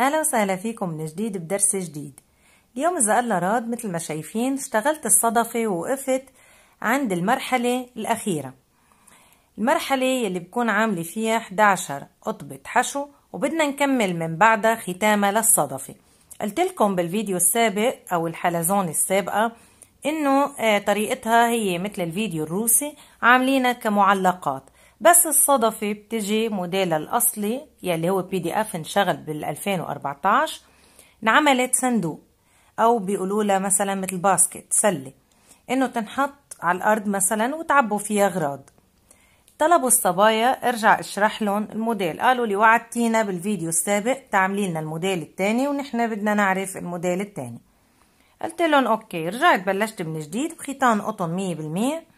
اهلا وسهلا فيكم من جديد بدرس جديد اليوم اذا الله راد مثل ما شايفين اشتغلت الصدفه ووقفت عند المرحله الاخيره المرحله يلي بكون عامله فيها 11 قطبه حشو وبدنا نكمل من بعدها ختامها للصدفه قلت لكم بالفيديو السابق او الحلزون السابقه انه آه، طريقتها هي مثل الفيديو الروسي عاملينها كمعلقات بس الصدفة بتجي موديلها الأصلي يلي هو بي دي اف انشغل بال 2014 انعملت صندوق أو بيقولوا مثلا مثل باسكت سلة إنه تنحط على الأرض مثلا وتعبوا فيها أغراض طلبوا الصبايا ارجع اشرح لهم الموديل قالوا لي وعدتينا بالفيديو السابق تعملي لنا الموديل الثاني ونحن بدنا نعرف الموديل الثاني قلت لهم اوكي رجعت بلشت من جديد بخيطان قطن مية بالمية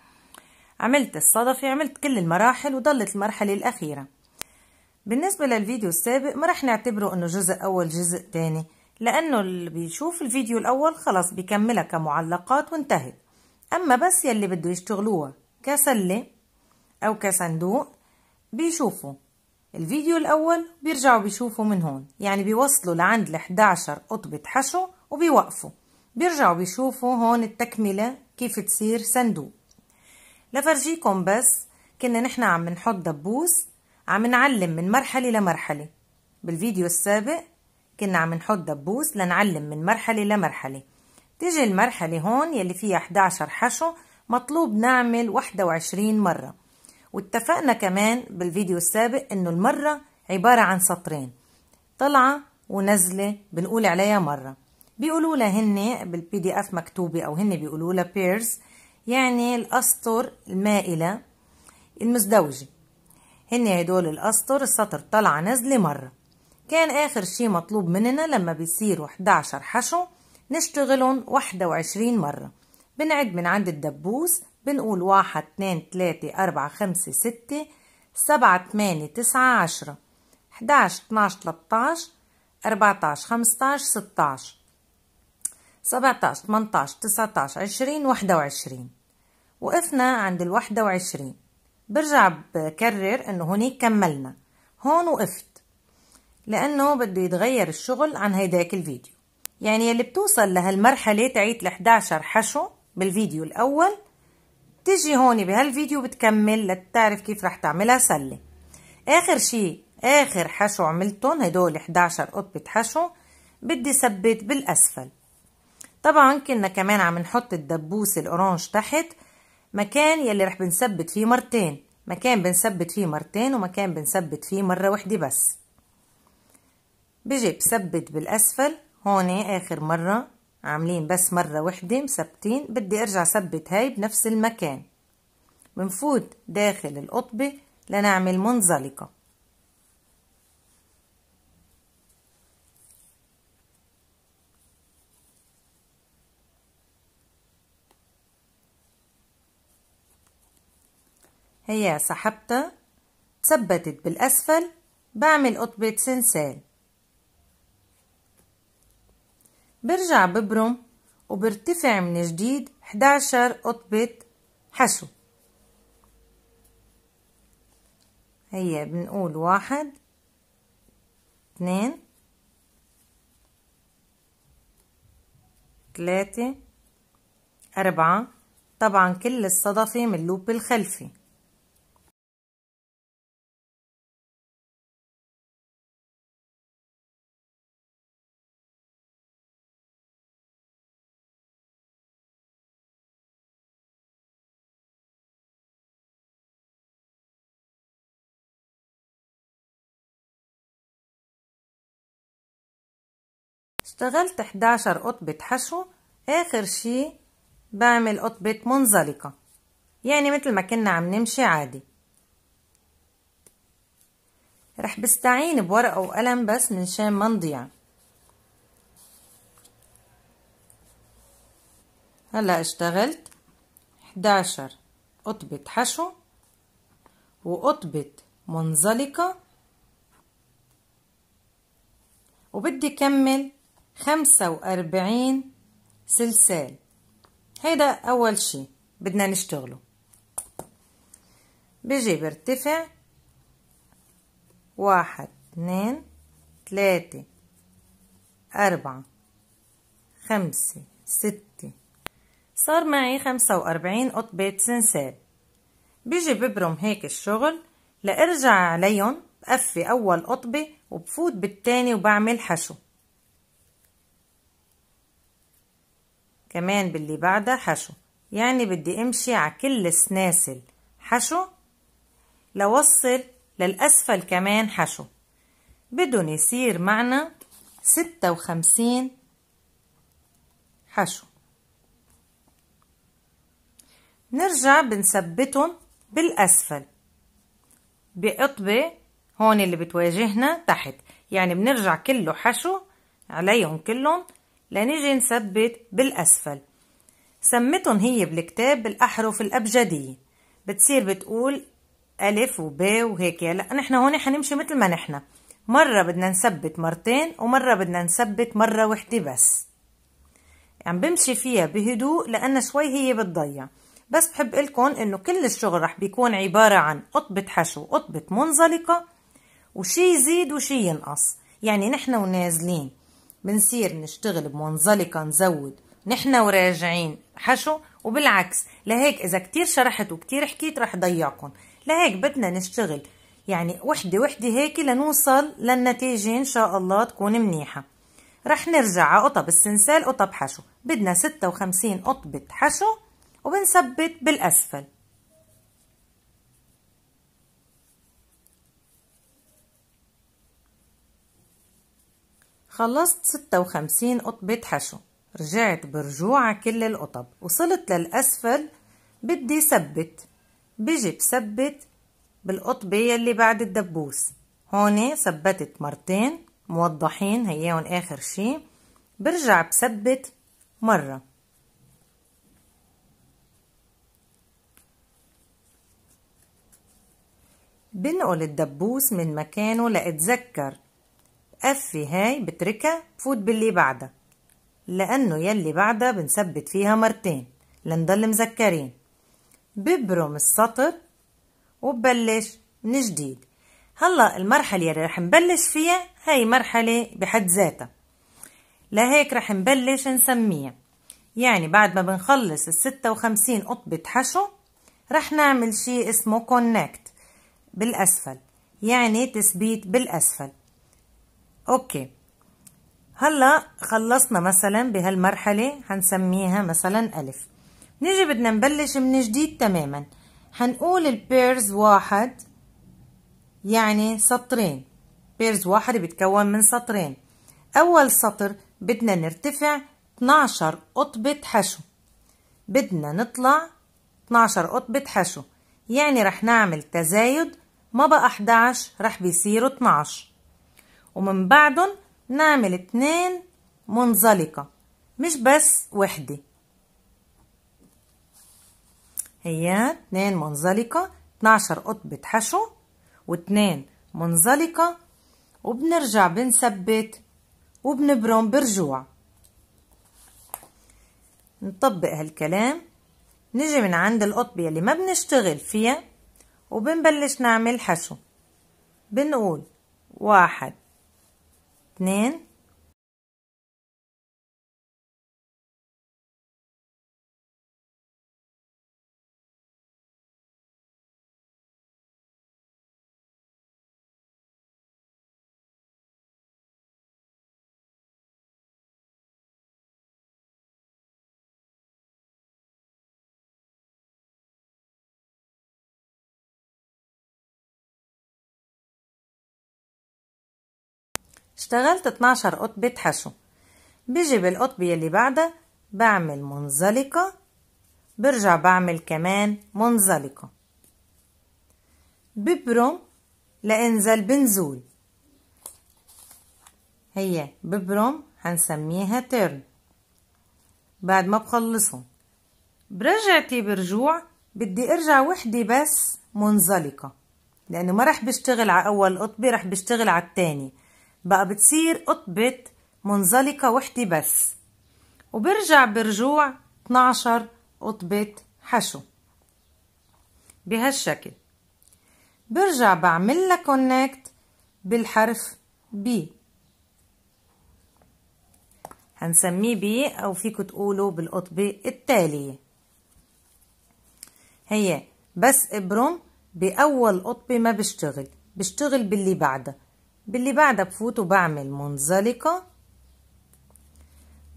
عملت الصدفة عملت كل المراحل وضلت المرحلة الأخيرة بالنسبة للفيديو السابق ما رح نعتبره انه جزء اول جزء تاني لانه اللي بيشوف الفيديو الاول خلص بيكملها كمعلقات وانتهت اما بس يلي بده يشتغلوها كسلة او كصندوق بيشوفوا الفيديو الاول بيرجعوا بيشوفوا من هون يعني بيوصلوا لعند ال 11 قطبة حشو وبيوقفوا بيرجعوا بيشوفوا هون التكملة كيف تصير صندوق لفرجيكم بس كنا نحن عم نحط دبوس عم نعلم من مرحلة لمرحلة بالفيديو السابق كنا عم نحط دبوس لنعلم من مرحلة لمرحلة تيجي المرحلة هون يلي فيها 11 حشو مطلوب نعمل 21 مرة واتفقنا كمان بالفيديو السابق انه المرة عبارة عن سطرين طلعة ونزلة بنقول عليها مرة بيقولوا لها هن بالبي دي اف مكتوبة او هن بيقولوا لها بيرز يعني الأسطر المائلة المزدوجة هن هدول الأسطر السطر طلع نزل مرة كان آخر شي مطلوب مننا لما بيصيروا 11 حشو نشتغلهم 21 مرة بنعد من عند الدبوس بنقول واحد اتنين تلاتة أربعة خمسة ستة سبعة تمانية تسعة عشرة 11 12 13 14 15 16 17 18 19 20 21 وقفنا عند ال 21 برجع بكرر انه هونيك كملنا هون وقفت لانه بده يتغير الشغل عن هيداك الفيديو يعني اللي بتوصل لهالمرحلة تعيد ال 11 حشو بالفيديو الأول تجي هون بهالفيديو بتكمل لتعرف كيف رح تعملها سلة آخر شي آخر حشو عملتهم هدول 11 قطبة حشو بدي ثبت بالأسفل طبعا كنا كمان عم نحط الدبوس الاورانج تحت مكان يلي رح بنثبت فيه مرتين مكان بنثبت فيه مرتين ومكان بنثبت فيه مرة وحدة بس بجي بثبت بالأسفل هون آخر مرة عاملين بس مرة وحدة مثبتين بدي أرجع ثبت هاي بنفس المكان بنفوت داخل القطبة لنعمل منزلقة هي سحبتها تثبتت بالأسفل بعمل قطبة سنسال برجع ببرم وبرتفع من جديد 11 قطبة حشو هي بنقول واحد اثنين ثلاثة أربعة طبعا كل الصدفة من اللوب الخلفي اشتغلت 11 قطبة حشو آخر شي بعمل قطبة منزلقة يعني مثل ما كنا عم نمشي عادي رح بستعين بورقة وقلم بس من شان ما نضيع هلا اشتغلت 11 قطبة حشو وقطبة منزلقة وبدي كمل خمسة وأربعين سلسال هيدا أول شي بدنا نشتغله بيجي برتفع واحد اثنين ثلاثة أربعة خمسة ستة صار معي خمسة وأربعين قطبة سنسال بيجي ببرم هيك الشغل لارجع عليهم بقفي أول قطبة وبفوت بالتاني وبعمل حشو كمان باللي بعدها حشو يعني بدي امشي على كل سناسل حشو لوصل للأسفل كمان حشو بدون يصير معنا ستة وخمسين حشو نرجع بنثبتهم بالأسفل بقطبة هون اللي بتواجهنا تحت يعني بنرجع كله حشو عليهم كلهم لنيجي نثبت بالأسفل سمتهم هي بالكتاب بالأحرف الأبجدية بتصير بتقول ألف وباء وهيك هلا نحن هون حنمشي مثل ما نحن مرة بدنا نثبت مرتين ومرة بدنا نثبت مرة وحدة بس يعني بمشي فيها بهدوء لأن شوي هي بتضيع بس بحب لكم إنه كل الشغل رح بيكون عبارة عن قطبة حشو قطبة منزلقة وشي يزيد وشي ينقص يعني نحن ونازلين بنصير نشتغل بمنزلقة نزود نحن وراجعين حشو وبالعكس لهيك إذا كتير شرحت وكتير حكيت رح ضيعكم لهيك بدنا نشتغل يعني وحدة وحدة هيك لنوصل للنتيجة إن شاء الله تكون منيحة رح نرجع على قطب السنسال قطب حشو بدنا 56 قطبة حشو وبنثبت بالأسفل خلصت ستة وخمسين قطبة حشو رجعت برجوع كل القطب وصلت للأسفل بدي ثبت بجي بثبت بالقطبة يلي بعد الدبوس هون ثبتت مرتين موضحين هيهم آخر شي برجع بثبت مرة بنقل الدبوس من مكانه لأتذكر قفي هاي بتركها بفوت باللي بعدها لأنه يلي بعدها بنثبت فيها مرتين لنضل مذكرين ببرم السطر وببلش من جديد هلا المرحلة اللي رح نبلش فيها هاي مرحلة بحد ذاتها لهيك رح نبلش نسميها يعني بعد ما بنخلص ال 56 قطبة حشو رح نعمل شيء اسمه كونكت بالأسفل يعني تثبيت بالأسفل اوكي هلا خلصنا مثلا بهالمرحله هنسميها مثلا الف نيجي بدنا نبلش من جديد تماما هنقول البيرز واحد يعني سطرين بيرز واحد بيتكون من سطرين اول سطر بدنا نرتفع 12 قطبة حشو بدنا نطلع 12 قطبة حشو يعني رح نعمل تزايد ما بقى 11 رح بيصيروا 12 ومن بعدهم نعمل اتنين منزلقة مش بس وحدة هي اتنين منزلقة اتناشر قطبة حشو واتنين منزلقة وبنرجع بنثبت وبنبرم برجوع نطبق هالكلام نجي من عند القطبة اللي ما بنشتغل فيها وبنبلش نعمل حشو بنقول واحد nähen اشتغلت 12 قطبة حشو بيجي بالقطب يلي بعدها بعمل منزلقة برجع بعمل كمان منزلقة ببرم لانزل بنزول هي ببرم هنسميها ترن بعد ما بخلصهم برجعتي برجوع بدي ارجع وحدي بس منزلقة لانه ما رح بشتغل على اول قطبة رح بشتغل على التاني بقى بتصير قطبة منزلقة وحدة بس وبرجع برجوع 12 قطبة حشو بهالشكل برجع بعمل لها كونكت بالحرف بي هنسميه بي او فيكو تقولوا بالقطبة التالية هي بس ابرم بأول قطبة ما بشتغل بشتغل باللي بعدها باللي بعدها بفوت وبعمل منزلقة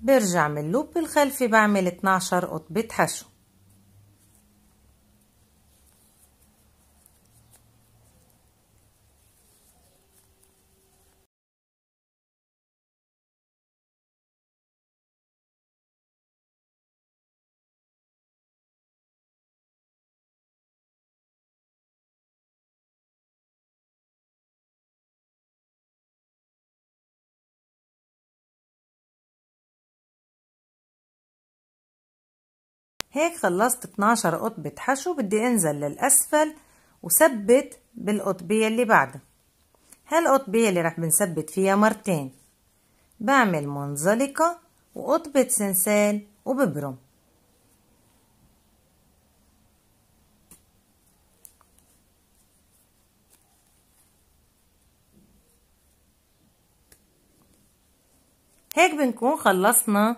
برجع من اللوب الخلفي بعمل 12 قطبة حشو هيك خلصت 12 قطبة حشو بدي انزل للأسفل وثبت بالقطبية اللي بعدها هالقطبية اللي رح بنثبت فيها مرتين بعمل منزلقة وقطبة سنسال وببرم هيك بنكون خلصنا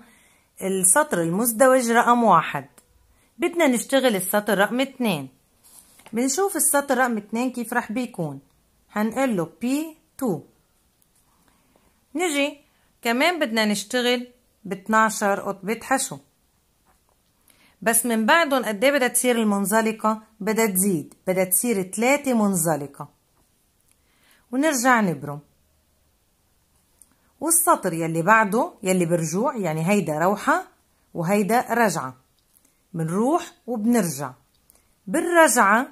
السطر المزدوج رقم واحد بدنا نشتغل السطر رقم 2 بنشوف السطر رقم 2 كيف رح بيكون هنقول له P2 نجي كمان بدنا نشتغل ب 12 قطبة حشو بس من بعدهم قد ايه بدها تصير المنزلقة بدها تزيد بدها تصير ثلاثة منزلقة ونرجع نبرم والسطر يلي بعده يلي برجوع يعني هيدا روحة وهيدا رجعة بنروح وبنرجع بالرجعة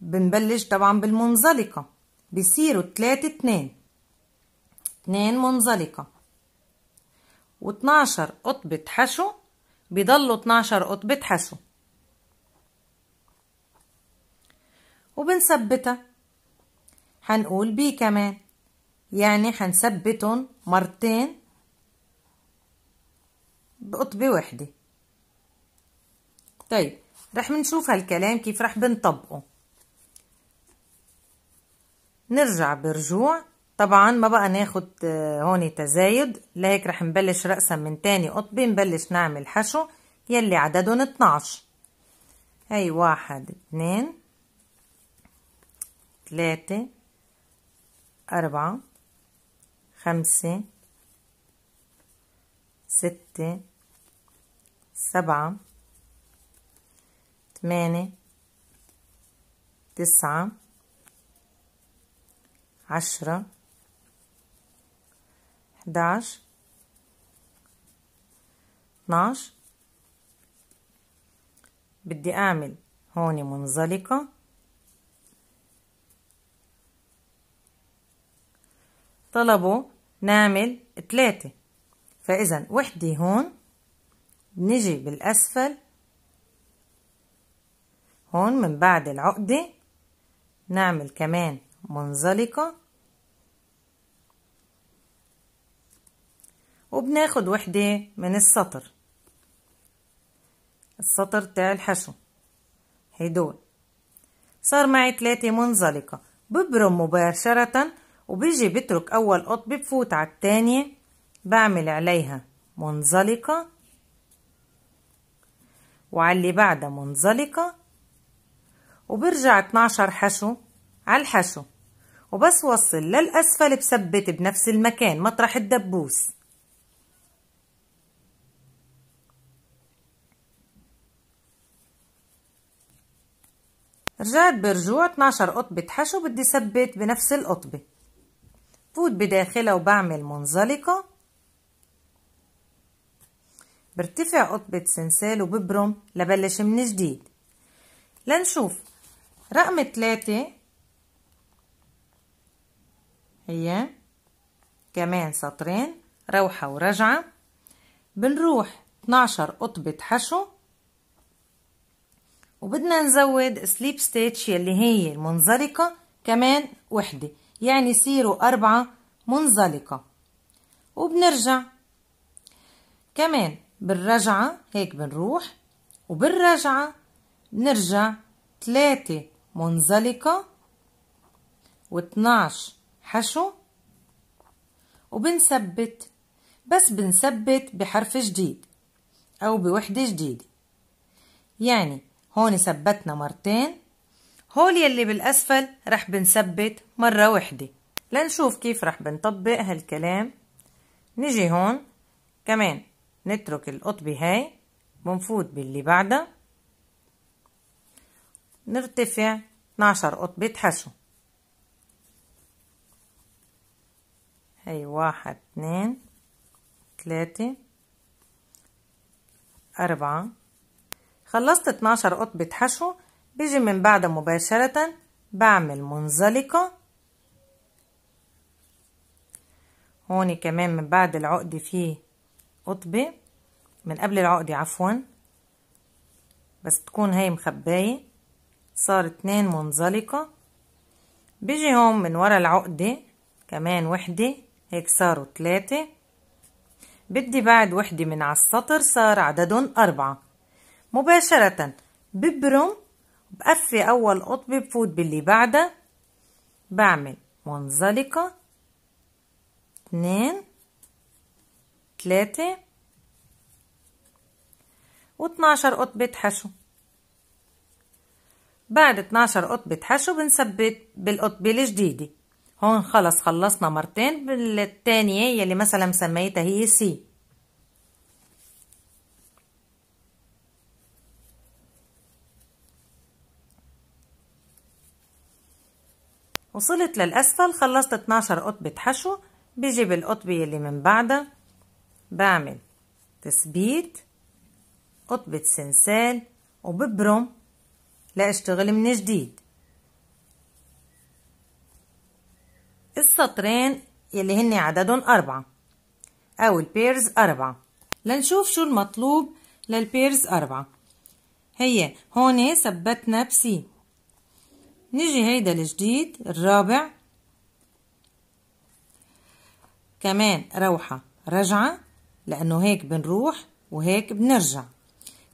بنبلش طبعا بالمنزلقة بيصيروا تلاتة اتنين اتنين منزلقة واتناشر قطبة حشو بيضلوا اتناشر قطبة حشو وبنثبتها هنقول بي كمان يعني هنثبتهم مرتين بقطبة واحدة طيب رح بنشوف هالكلام كيف رح بنطبقه نرجع برجوع طبعا ما بقى ناخد آه، هون تزايد لهيك رح نبلش رأسا من تاني قطب نبلش نعمل حشو يلي عددهم 12 هي واحد اتنين تلاتة أربعة خمسة ستة سبعة ثمانية تسعة عشرة حداش اتناش بدي اعمل هون منزلقة طلبوا نعمل تلاتة فاذا وحدة هون نجي بالاسفل هون من بعد العقدة نعمل كمان منزلقة وبناخد وحدة من السطر السطر تاع الحشو هيدول صار معي تلاتة منزلقة ببرم مباشرة وبيجي بترك أول قطبة بفوت على التانية بعمل عليها منزلقة وعلى اللي بعدها منزلقة وبرجع 12 حشو على الحشو وبس وصل للأسفل بثبت بنفس المكان مطرح الدبوس رجعت برجوع 12 قطبة حشو بدي ثبت بنفس القطبة بفوت بداخلها وبعمل منزلقة برتفع قطبة سنسال وببرم لبلش من جديد لنشوف رقم ثلاثة هي كمان سطرين روحة ورجعة بنروح 12 قطبة حشو وبدنا نزود سليب ستيتش يلي هي المنزلقة كمان وحدة يعني يصيروا أربعة منزلقة وبنرجع كمان بالرجعة هيك بنروح وبالرجعة بنرجع ثلاثة منزلقة واتناش حشو وبنثبت بس بنثبت بحرف جديد أو بوحدة جديدة يعني هون ثبتنا مرتين هول يلي بالأسفل رح بنثبت مرة وحدة لنشوف كيف رح بنطبق هالكلام نجي هون كمان نترك القطبة هاي بنفوت باللي بعدها نرتفع 12 قطبة حشو هي واحد اثنين ثلاثة أربعة خلصت 12 قطبة حشو بيجي من بعدها مباشرة بعمل منزلقة هون كمان من بعد العقدة في قطبة من قبل العقدة عفوا بس تكون هي مخباية صار اتنين منزلقة بيجي هون من ورا العقدة كمان وحدة هيك صاروا تلاتة بدي بعد وحدة من على السطر صار عددهم أربعة مباشرة ببرم بقفي أول قطبة بفوت باللي بعدها بعمل منزلقة اتنين تلاتة واتناشر قطبة حشو بعد 12 قطبة حشو بنثبت بالقطبة الجديدة هون خلص خلصنا مرتين بالتانية يلي مثلا سميتها هي سي وصلت للأسفل خلصت 12 قطبة حشو بجيب القطبة يلي من بعدها بعمل تثبيت قطبة سنسال وببرم لا أشتغل من جديد السطرين يلي هن عددهم أربعة أو البيرز أربعة لنشوف شو المطلوب للبيرز أربعة هي هون ثبتنا بسي نيجي هيدا الجديد الرابع كمان روحة رجعة لأنه هيك بنروح وهيك بنرجع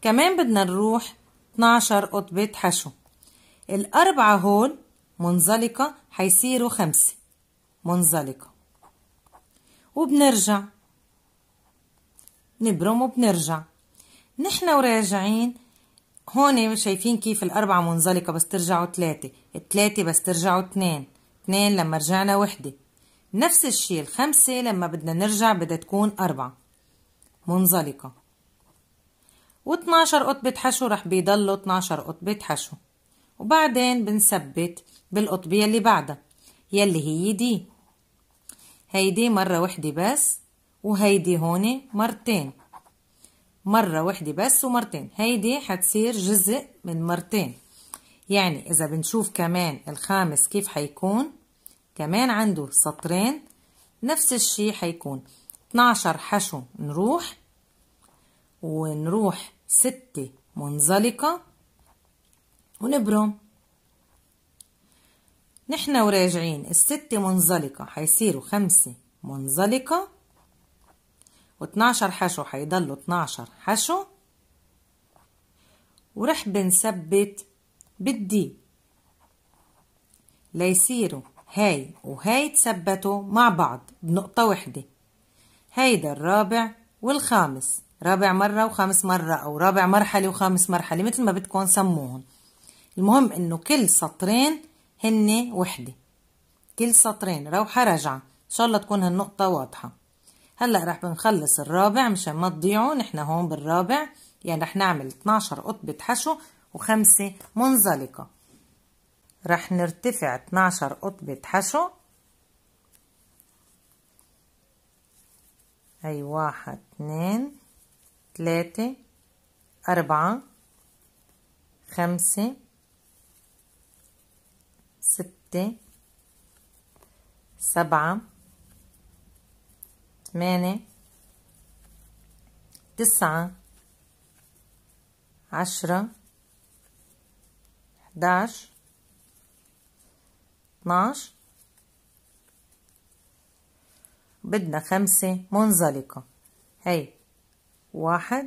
كمان بدنا نروح 12 قطبة حشو الأربعة هول منزلقة هيصيروا خمسة منزلقة وبنرجع نبرم وبنرجع نحن وراجعين هون شايفين كيف الأربعة منزلقة بس ترجعوا تلاتة التلاتة بس ترجعوا اتنين اتنين لما رجعنا وحدة نفس الشي الخمسة لما بدنا نرجع بدها تكون أربعة منزلقة و12 قطبة حشو رح بيضلوا 12 قطبة حشو وبعدين بنثبت بالقطبة يلي بعدها يلي هي دي هيدي مرة وحدة بس وهيدي هون مرتين مرة وحدة بس ومرتين هيدي حتصير جزء من مرتين يعني إذا بنشوف كمان الخامس كيف حيكون كمان عنده سطرين نفس الشي حيكون 12 حشو نروح ونروح ستة منزلقة ونبرم نحن وراجعين الستة منزلقة حيصيروا خمسة منزلقة واتناشر حشو حيضلوا اتناشر حشو ورح بنثبت بالدي ليصيروا هاي وهاي تثبتوا مع بعض بنقطة وحدة هيدا الرابع والخامس رابع مرة وخامس مرة أو رابع مرحلة وخامس مرحلة مثل ما بدكم سموهم المهم إنه كل سطرين هن وحدة كل سطرين روحة رجعة إن شاء الله تكون هالنقطة واضحة هلأ رح بنخلص الرابع مشان ما تضيعوا نحن هون بالرابع يعني رح نعمل 12 قطبة حشو وخمسة منزلقة رح نرتفع 12 قطبة حشو أي واحد اتنين ثلاثة أربعة خمسة ستة سبعة ثمانية تسعة عشرة حداش اتناش بدنا خمسة منزلقة هي واحد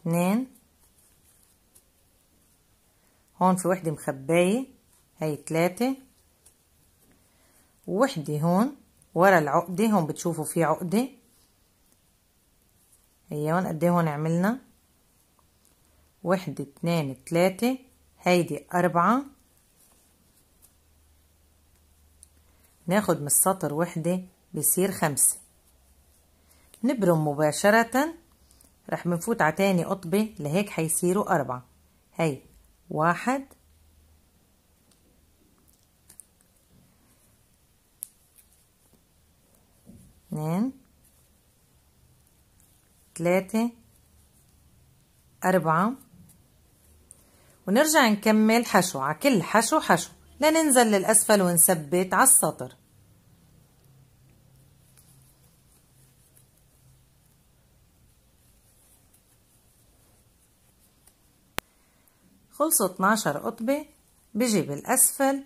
اتنين هون في وحدة مخباية هاي تلاتة وحدة هون ورا العقدة هون بتشوفوا في عقدة هي هون قد إيه هون عملنا وحدة اتنين تلاتة هيدي أربعة ناخد من السطر وحدة بصير خمسة نبرم مباشرة راح بنفوت على تاني قطبة لهيك حيصيروا أربعة هي واحد اتنين تلاتة أربعة ونرجع نكمل حشو على كل حشو حشو لننزل للأسفل ونثبت على السطر خلصوا 12 قطبة بيجي بالأسفل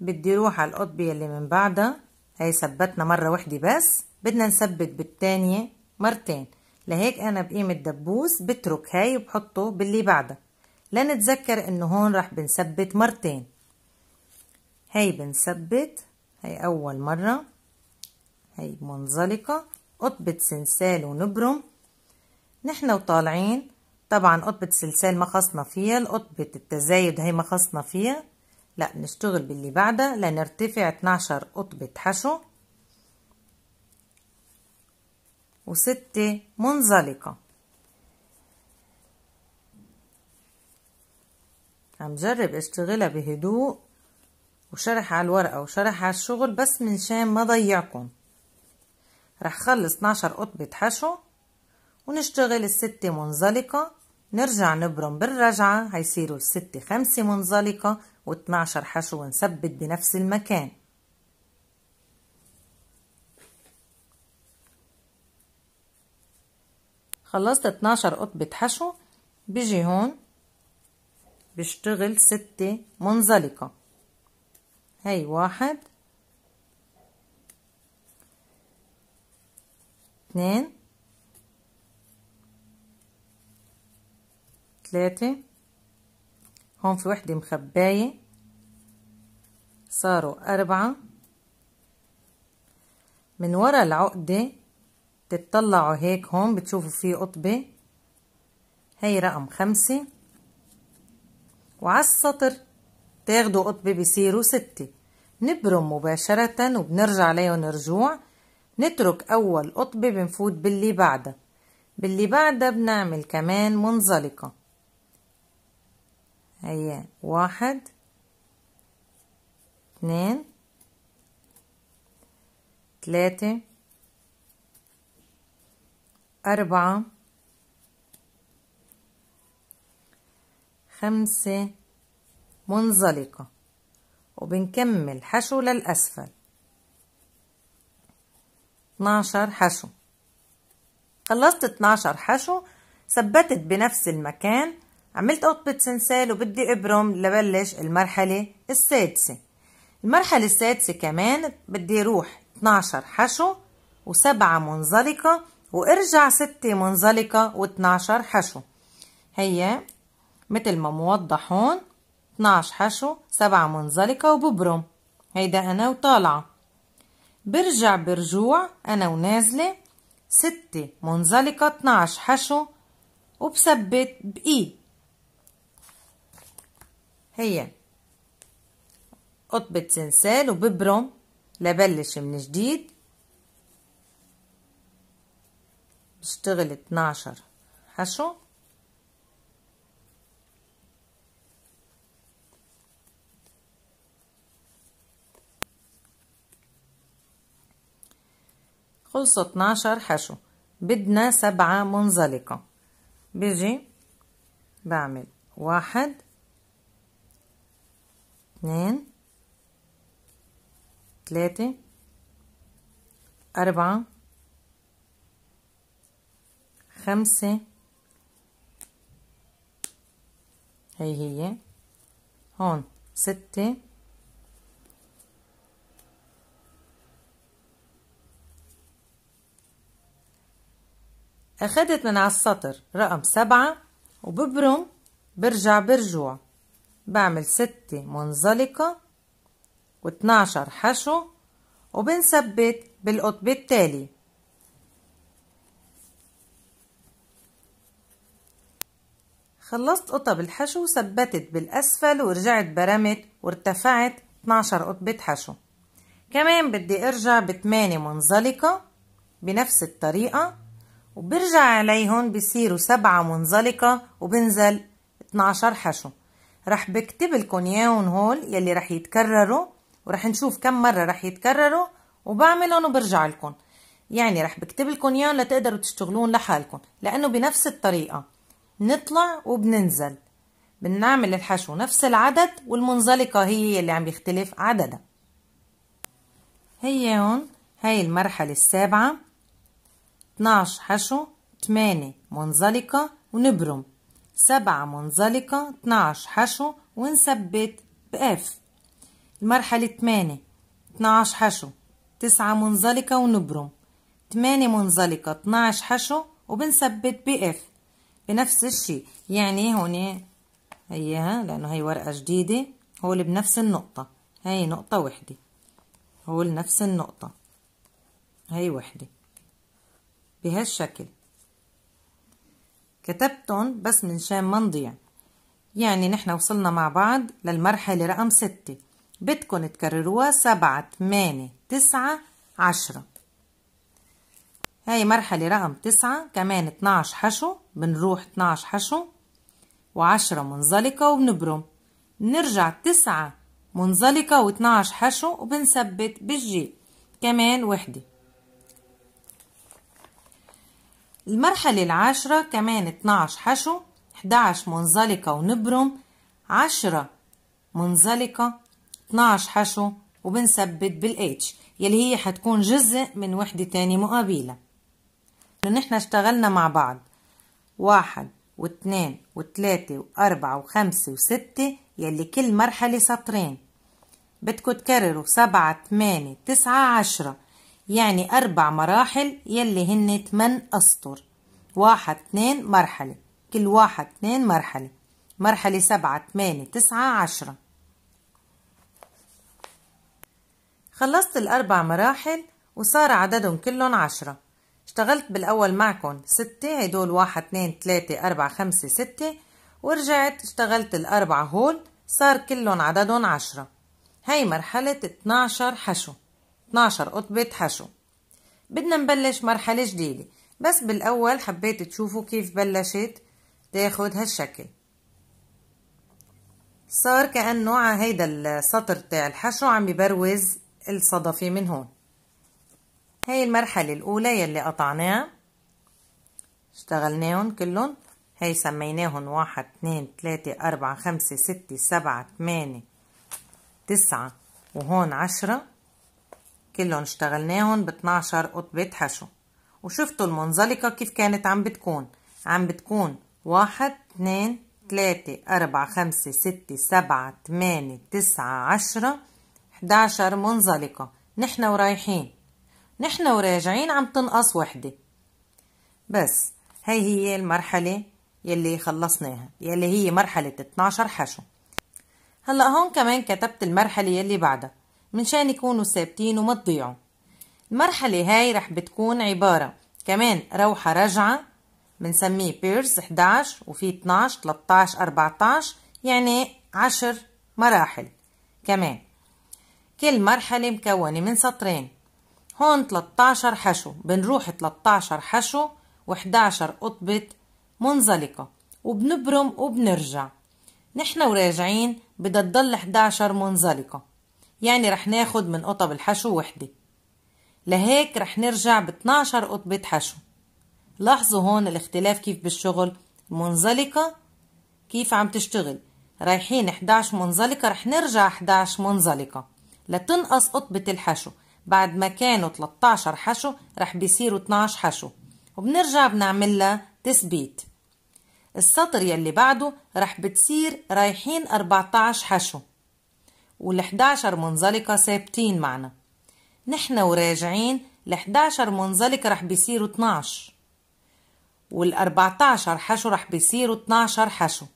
بدي روح على القطبة اللي من بعدها هي ثبتنا مرة وحدة بس بدنا نثبت بالتانية مرتين لهيك أنا بقيمة دبوس بترك هاي وبحطه باللي بعدها لنتذكر إنه هون رح بنثبت مرتين هاي بنثبت هاي أول مرة هاي منزلقة قطبة سنسال ونبرم نحن وطالعين طبعا قطبة السلسال ما خصنا فيها قطبة التزايد هي ما خصنا فيها لا نشتغل باللي بعدها لنرتفع 12 قطبة حشو وستة منزلقة عم جرب اشتغلها بهدوء وشرح على الورقة وشرح على الشغل بس من شان ما ضيعكم رح خلص 12 قطبة حشو ونشتغل الستة منزلقة نرجع نبرم بالرجعة هيصيروا الستة خمسة منزلقة و12 حشو نثبت بنفس المكان خلصت 12 قطبة حشو بيجي هون بشتغل ستة منزلقة هي واحد اثنين ثلاثة هون في وحدة مخباية صاروا أربعة من ورا العقدة تتطلعوا هيك هون بتشوفوا في قطبة هي رقم خمسة وعلى السطر تاخدوا قطبة بيصيروا ستة نبرم مباشرة وبنرجع عليهم رجوع نترك أول قطبة بنفوت باللي بعدها باللي بعدها بنعمل كمان منزلقة هي واحد اثنين ثلاثة أربعة خمسة منزلقة وبنكمل حشو للأسفل اتناشر حشو خلصت اتناشر حشو ثبتت بنفس المكان عملت قطبة سنسال وبدي ابرم لبلش المرحلة السادسة المرحلة السادسة كمان بدي روح 12 حشو وسبعة منزلقة وارجع ستة منزلقة و12 حشو هي مثل ما موضح هون 12 حشو سبعة منزلقة وببرم هيدا انا وطالعة برجع برجوع انا ونازلة ستة منزلقة 12 حشو وبثبت بايد هي قطبة سنسال وببرم لبلش من جديد بشتغل اتناشر حشو خلصوا اتناشر حشو بدنا سبعة منزلقة بيجي بعمل واحد اثنين ثلاثة أربعة خمسة هي هي هون ستة أخذت من على السطر رقم سبعة وببرم برجع برجوع بعمل ستة منزلقة واتناشر حشو وبنثبت بالقطب التالي خلصت قطب الحشو وثبتت بالأسفل ورجعت برمت وارتفعت اتناشر قطبة حشو كمان بدي ارجع بثمانية منزلقة بنفس الطريقة وبرجع عليهم بصيروا سبعة منزلقة وبنزل اتناشر حشو رح بكتب لكم اياهم هول يلي رح يتكرروا ورح نشوف كم مره رح يتكرروا وبعملهم وبرجع لكم يعني رح بكتب لكم اياهم لتقدروا تشتغلون لحالكم لانه بنفس الطريقه بنطلع وبننزل بنعمل الحشو نفس العدد والمنزلقه هي اللي عم يختلف عددها هي هون هاي المرحله السابعه 12 حشو 8 منزلقه ونبرم سبعة منزلقة 12 حشو ونثبت بإف المرحلة تمانية 12 حشو تسعة منزلقة ونبرم تمانية منزلقة 12 حشو وبنثبت بإف بنفس الشي يعني هون هيها لأنه هي ورقة جديدة هو اللي بنفس النقطة هي نقطة وحدة هو نفس النقطة هي وحدة بهالشكل كتبتن بس منشان ما نضيع يعني نحن وصلنا مع بعض للمرحلة رقم ستة بدكن تكرروها سبعة تمانية تسعة عشرة هاي مرحلة رقم تسعة كمان اتناش حشو بنروح اتناش حشو وعشرة منزلقة وبنبرم نرجع تسعة منزلقة واتناش حشو وبنثبت بالجي كمان وحدة المرحلة العاشرة كمان 12 حشو 11 منزلقة ونبرم 10 منزلقة 12 حشو وبنثبت بالاتش يلي هي حتكون جزء من وحدة تانية مقابلة نحن اشتغلنا مع بعض واحد واثنين وثلاثة وأربعة وخمسة وستة يلي كل مرحلة سطرين بدكوا تكرروا سبعة ثمانية تسعة عشرة يعني أربع مراحل يلي هن تمن أسطر واحد اتنين مرحلة كل واحد اتنين مرحلة مرحلة سبعة تمانية تسعة عشرة خلصت الأربع مراحل وصار عددهم كلهم عشرة اشتغلت بالأول معكن ستة هدول واحد اتنين تلاتة أربعة خمسة ستة ورجعت اشتغلت الأربعة هول صار كلهم عددهم عشرة هاي مرحلة اتناشر حشو 12 قطبة حشو بدنا نبلش مرحلة جديدة بس بالأول حبيت تشوفوا كيف بلشت تاخد هالشكل صار كأنه على هيدا السطر تاع الحشو عم يبروز الصدفة من هون هاي المرحلة الأولى يلي قطعناها اشتغلناهم كلهم هاي سميناهم واحد اتنين تلاتة أربعة خمسة ستة سبعة تمانية تسعة وهون عشرة كلهم اشتغلناهم ب 12 قطبة حشو وشفتوا المنزلقة كيف كانت عم بتكون عم بتكون واحد اتنين تلاتة أربعة خمسة ستة سبعة تمانية تسعة عشرة 11 منزلقة نحن ورايحين نحن وراجعين عم تنقص وحدة بس هي هي المرحلة يلي خلصناها يلي هي مرحلة 12 حشو هلا هون كمان كتبت المرحلة يلي بعدها منشان يكونوا ثابتين وما تضيعوا المرحلة هاي رح بتكون عبارة كمان روحة رجعة بنسميه بيرز 11 وفي 12 13 14 يعني 10 مراحل كمان كل مرحلة مكونة من سطرين هون 13 حشو بنروح 13 حشو و11 قطبة منزلقة وبنبرم وبنرجع نحن وراجعين بدها تضل 11 منزلقة يعني رح ناخد من قطب الحشو وحدة لهيك رح نرجع ب 12 قطبة حشو لاحظوا هون الاختلاف كيف بالشغل منزلقة كيف عم تشتغل رايحين 11 منزلقة رح نرجع 11 منزلقة لتنقص قطبة الحشو بعد ما كانوا 13 حشو رح بيصيروا 12 حشو وبنرجع بنعمل لها تثبيت السطر يلي بعده رح بتصير رايحين 14 حشو وال11 منزلقة ثابتين معنا نحن وراجعين ال11 منزلقة رح بيصيروا 12 وال14 حشو رح بيصيروا 12 حشو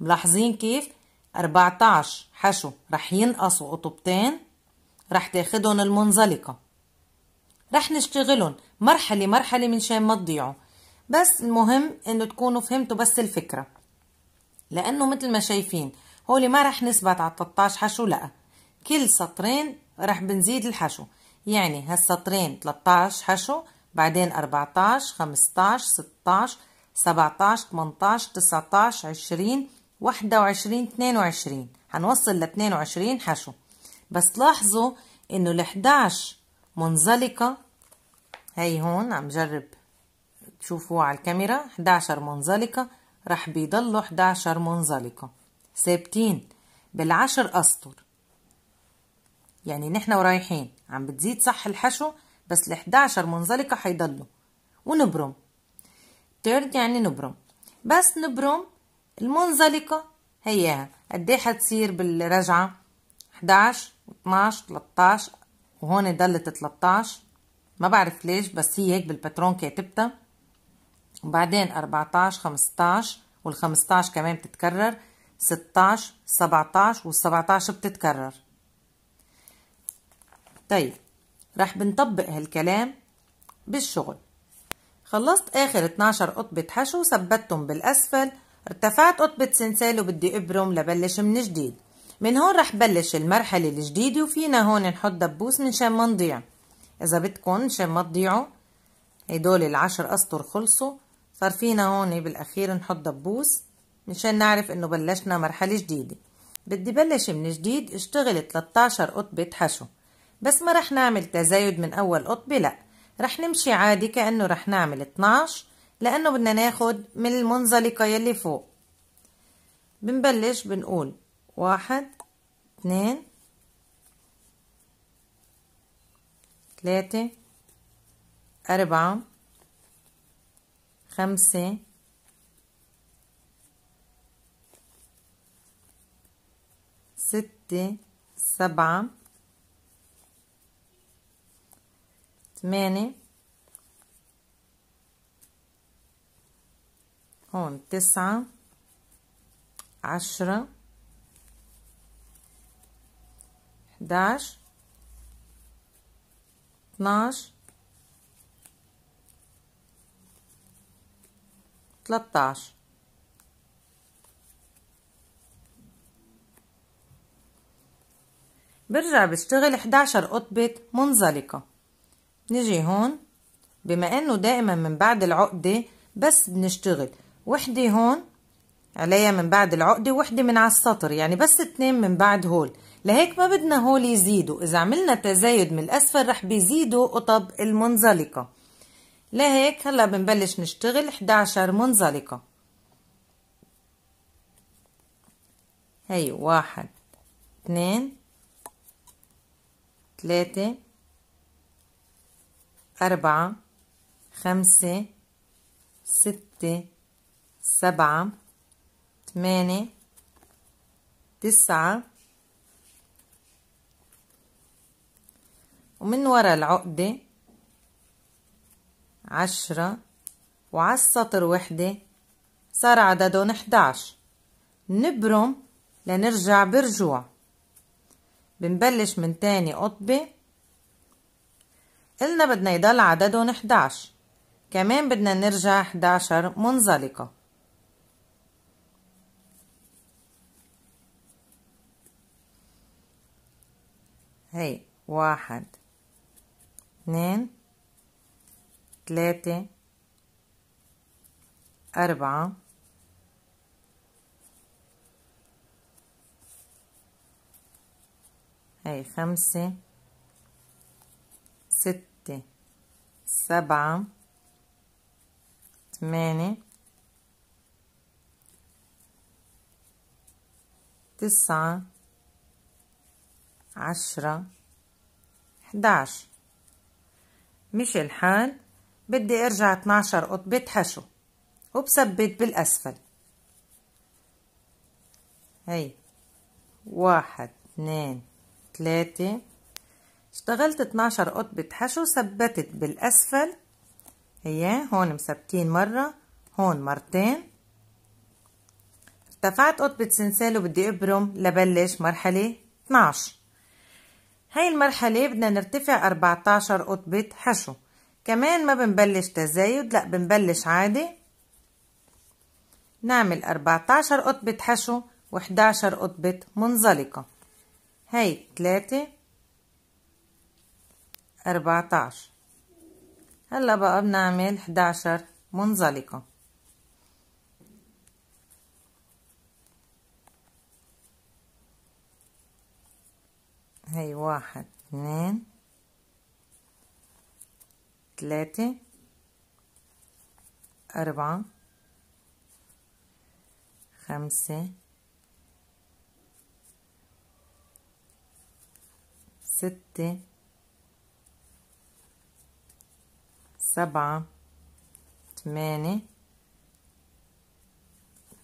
ملاحظين كيف 14 حشو رح ينقصوا قطبتين رح تاخدهم المنزلقة رح نشتغلهم مرحلة مرحلة من شان ما تضيعوا بس المهم انه تكونوا فهمتوا بس الفكرة لانه مثل ما شايفين هولي ما راح نثبت على 13 حشو لا كل سطرين راح بنزيد الحشو يعني هالسطرين 13 حشو بعدين 14 15 16 17 18 19 20 21 22 حنوصل ل 22 حشو بس لاحظوا انه ال 11 منزلقه هي هون عم جرب تشوفوها على الكاميرا 11 منزلقه رح بيضلوا 11 منزلقه ثابتين بالعشر أسطر يعني نحن ورايحين عم بتزيد صح الحشو بس ال11 منزلقة حيضلوا ونبرم تيرد يعني نبرم بس نبرم المنزلقة هياها قد ايه حتصير بالرجعة 11 و12 13 وهون ضلت 13 ما بعرف ليش بس هي هيك بالباترون كاتبتها وبعدين 14 15 وال15 كمان بتتكرر 16 17 وال17 بتتكرر طيب رح بنطبق هالكلام بالشغل خلصت آخر 12 قطبة حشو ثبتتهم بالأسفل ارتفعت قطبة سنسال وبدي أبرم لبلش من جديد من هون رح بلش المرحلة الجديدة وفينا هون نحط دبوس من شان ما نضيع إذا بدكم مشان ما تضيعوا هدول العشر أسطر خلصوا صار فينا هون بالأخير نحط دبوس مشان نعرف انه بلشنا مرحلة جديدة بدي بلش من جديد اشتغل 13 قطبة حشو بس ما رح نعمل تزايد من اول قطبة لا رح نمشي عادي كأنه رح نعمل 12 لأنه بدنا ناخد من المنزلقة يلي فوق بنبلش بنقول واحد اثنين ثلاثة أربعة خمسة ستة سبعة ثمانية هون تسعة عشرة حداش اتناش تلتاش برجع بشتغل 11 قطبة منزلقة نيجي هون بما انه دائما من بعد العقدة بس بنشتغل وحدة هون عليا من بعد العقدة وحدة من على السطر يعني بس اتنين من بعد هول لهيك ما بدنا هول يزيدوا إذا عملنا تزايد من الأسفل رح بيزيدوا قطب المنزلقة لهيك هلا بنبلش نشتغل 11 منزلقة هي واحد اتنين ثلاثة أربعة خمسة ستة سبعة ثمانية تسعة ومن ورا العقدة عشرة وعلى السطر وحدة صار عددهم 11 نبرم لنرجع برجوع بنبلش من تاني قطبة قلنا بدنا يضل عددهم 11 كمان بدنا نرجع 11 منزلقة هي واحد اثنين ثلاثة أربعة هاي خمسة ستة سبعة ثمانية تسعة عشرة حداش مش الحال بدي ارجع اتناشر قطبة حشو وبثبت بالاسفل هي واحد اثنين ثلاثة اشتغلت 12 قطبة حشو ثبتت بالأسفل هي هون مثبتين مرة هون مرتين ارتفعت قطبة سنسال وبدي ابرم لبلش مرحلة 12 هاي المرحلة بدنا نرتفع 14 قطبة حشو كمان ما بنبلش تزايد لا بنبلش عادي نعمل 14 قطبة حشو و11 قطبة منزلقة هاي تلاتة أربعتاش هلا بقى بنعمل حداشر منزلقة هاي واحد اثنين ثلاثة أربعة خمسة ستة سبعة ثمانية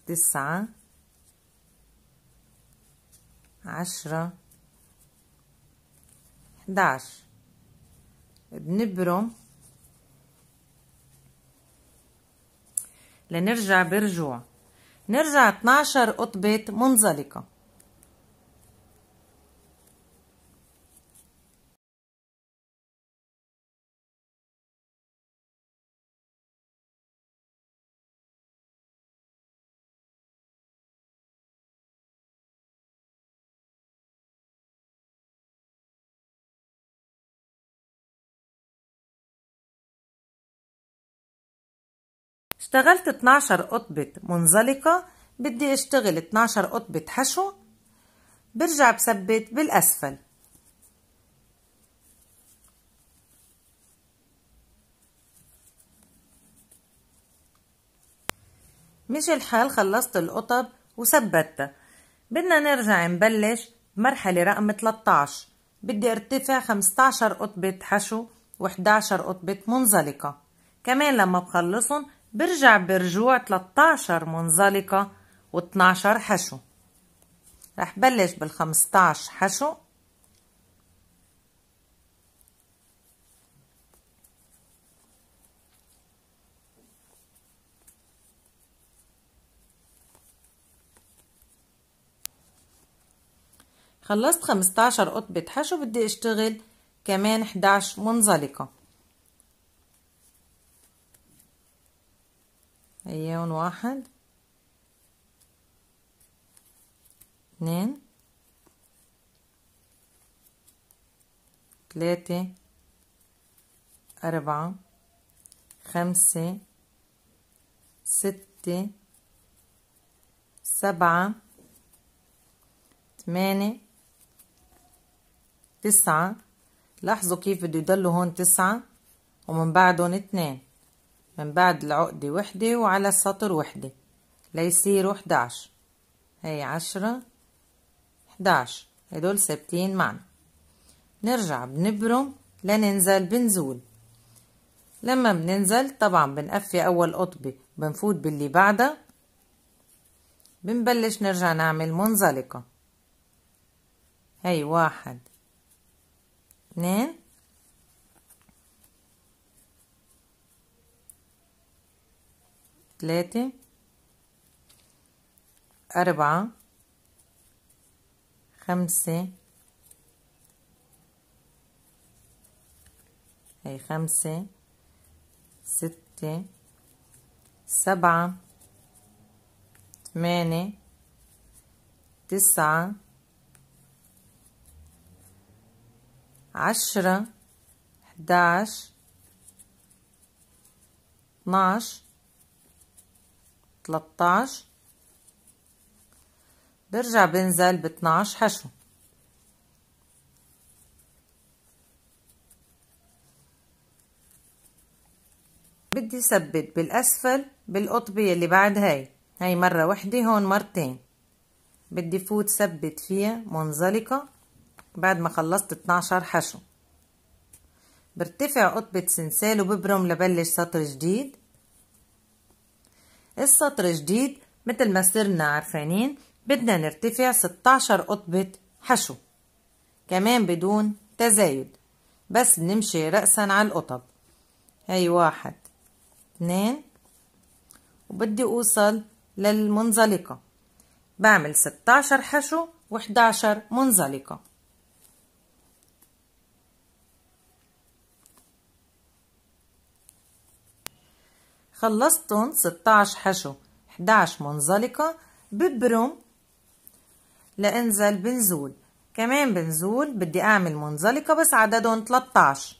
تسعة عشرة حداش بنبرم لنرجع برجوع نرجع 12 قطبة منزلقة اشتغلت 12 قطبة منزلقة بدي اشتغل 12 قطبة حشو برجع بثبت بالأسفل مش الحال خلصت القطب وثبتها بدنا نرجع نبلش مرحلة رقم 13 بدي ارتفع 15 قطبة حشو و11 قطبة منزلقة كمان لما بخلصهم برجع برجوع 13 منزلقة و12 حشو رح بلش بال15 حشو خلصت 15 قطبة حشو بدي اشتغل كمان 11 منزلقة غيون واحد اثنين ثلاثة أربعة خمسة ستة سبعة ثمانية تسعة لاحظوا كيف بده يضلوا هون تسعة ومن بعدهم اثنين من بعد العقدة وحدة وعلى السطر وحدة ليصيروا 11 هي عشرة 11 هدول ثابتين معنا نرجع بنبرم لننزل بنزول لما بننزل طبعا بنقفي اول قطبة بنفوت باللي بعدها بنبلش نرجع نعمل منزلقة هي واحد اثنين ثلاثة أربعة خمسة هي خمسة ستة سبعة ثمانية تسعة عشرة حداعش اتناش برجع بنزل ب 12 حشو بدي ثبت بالأسفل بالقطبيه اللي بعد هاي هاي مرة وحدة هون مرتين بدي فوت ثبت فيها منزلقة بعد ما خلصت 12 حشو برتفع قطبة سنسال وببرم لبلش سطر جديد السطر جديد مثل ما صرنا عارفانين بدنا نرتفع 16 قطبة حشو كمان بدون تزايد بس بنمشي رأسا على القطب هاي واحد اثنين وبدي اوصل للمنزلقة بعمل 16 حشو و11 منزلقة خلصتن 16 حشو 11 منزلقة ببرم لانزل بنزول كمان بنزول بدي اعمل منزلقة بس عددهم 13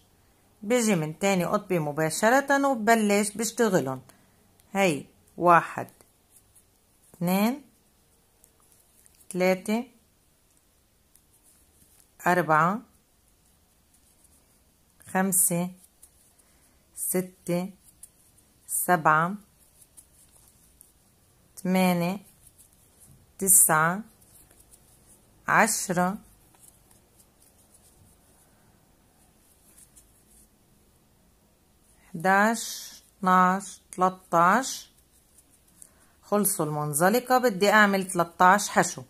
بيجي من تاني قطبة مباشرة وببلش بشتغلن هي واحد اثنين ثلاثة أربعة خمسة ستة سبعة ثمانية تسعة عشرة حداش اتناش تلاتاش خلصوا المنزلقة بدي أعمل تلاتاش حشو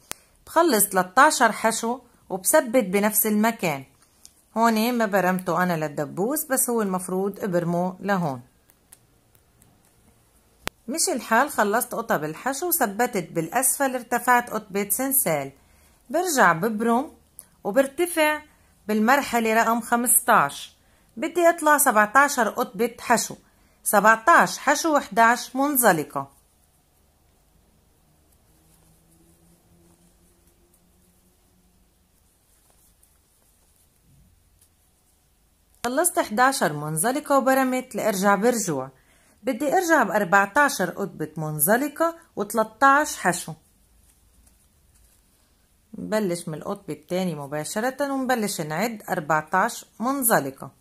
بخلص تلاتاشر حشو وبثبت بنفس المكان هون ما برمته أنا للدبوس بس هو المفروض أبرمه لهون مش الحال خلصت قطب الحشو وثبتت بالأسفل ارتفعت قطبة سنسال برجع ببرم وبرتفع بالمرحلة رقم 15 بدي اطلع 17 قطبة حشو 17 حشو 11 منزلقة خلصت 11 منزلقة وبرمت لارجع برجوع بدي ارجع ب 14 قطبة منزلقة و13 حشو نبلش من القطب الثاني مباشرة ونبلش نعد 14 منزلقة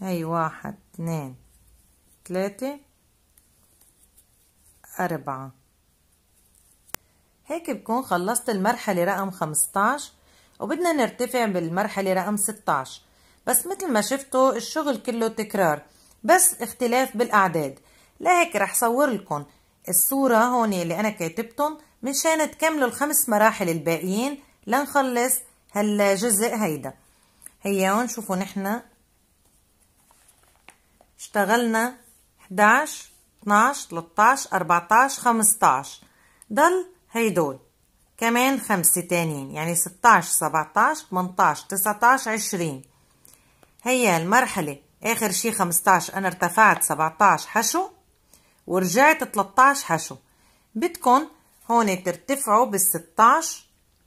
هي واحد اثنين ثلاثة أربعة هيك بكون خلصت المرحلة رقم 15 وبدنا نرتفع بالمرحلة رقم 16 بس مثل ما شفتوا الشغل كله تكرار بس اختلاف بالأعداد لهيك رح صور لكم الصورة هون اللي أنا كاتبتهم منشان تكملوا الخمس مراحل الباقيين لنخلص هالجزء هيدا هيا هون شوفوا نحن اشتغلنا 11 12 13 14 15 ضل هيدول كمان خمسة تانيين يعني 16 17 18 19 20 هي المرحلة آخر شي 15 أنا ارتفعت 17 حشو ورجعت 13 حشو بدكن هون ترتفعوا بال 16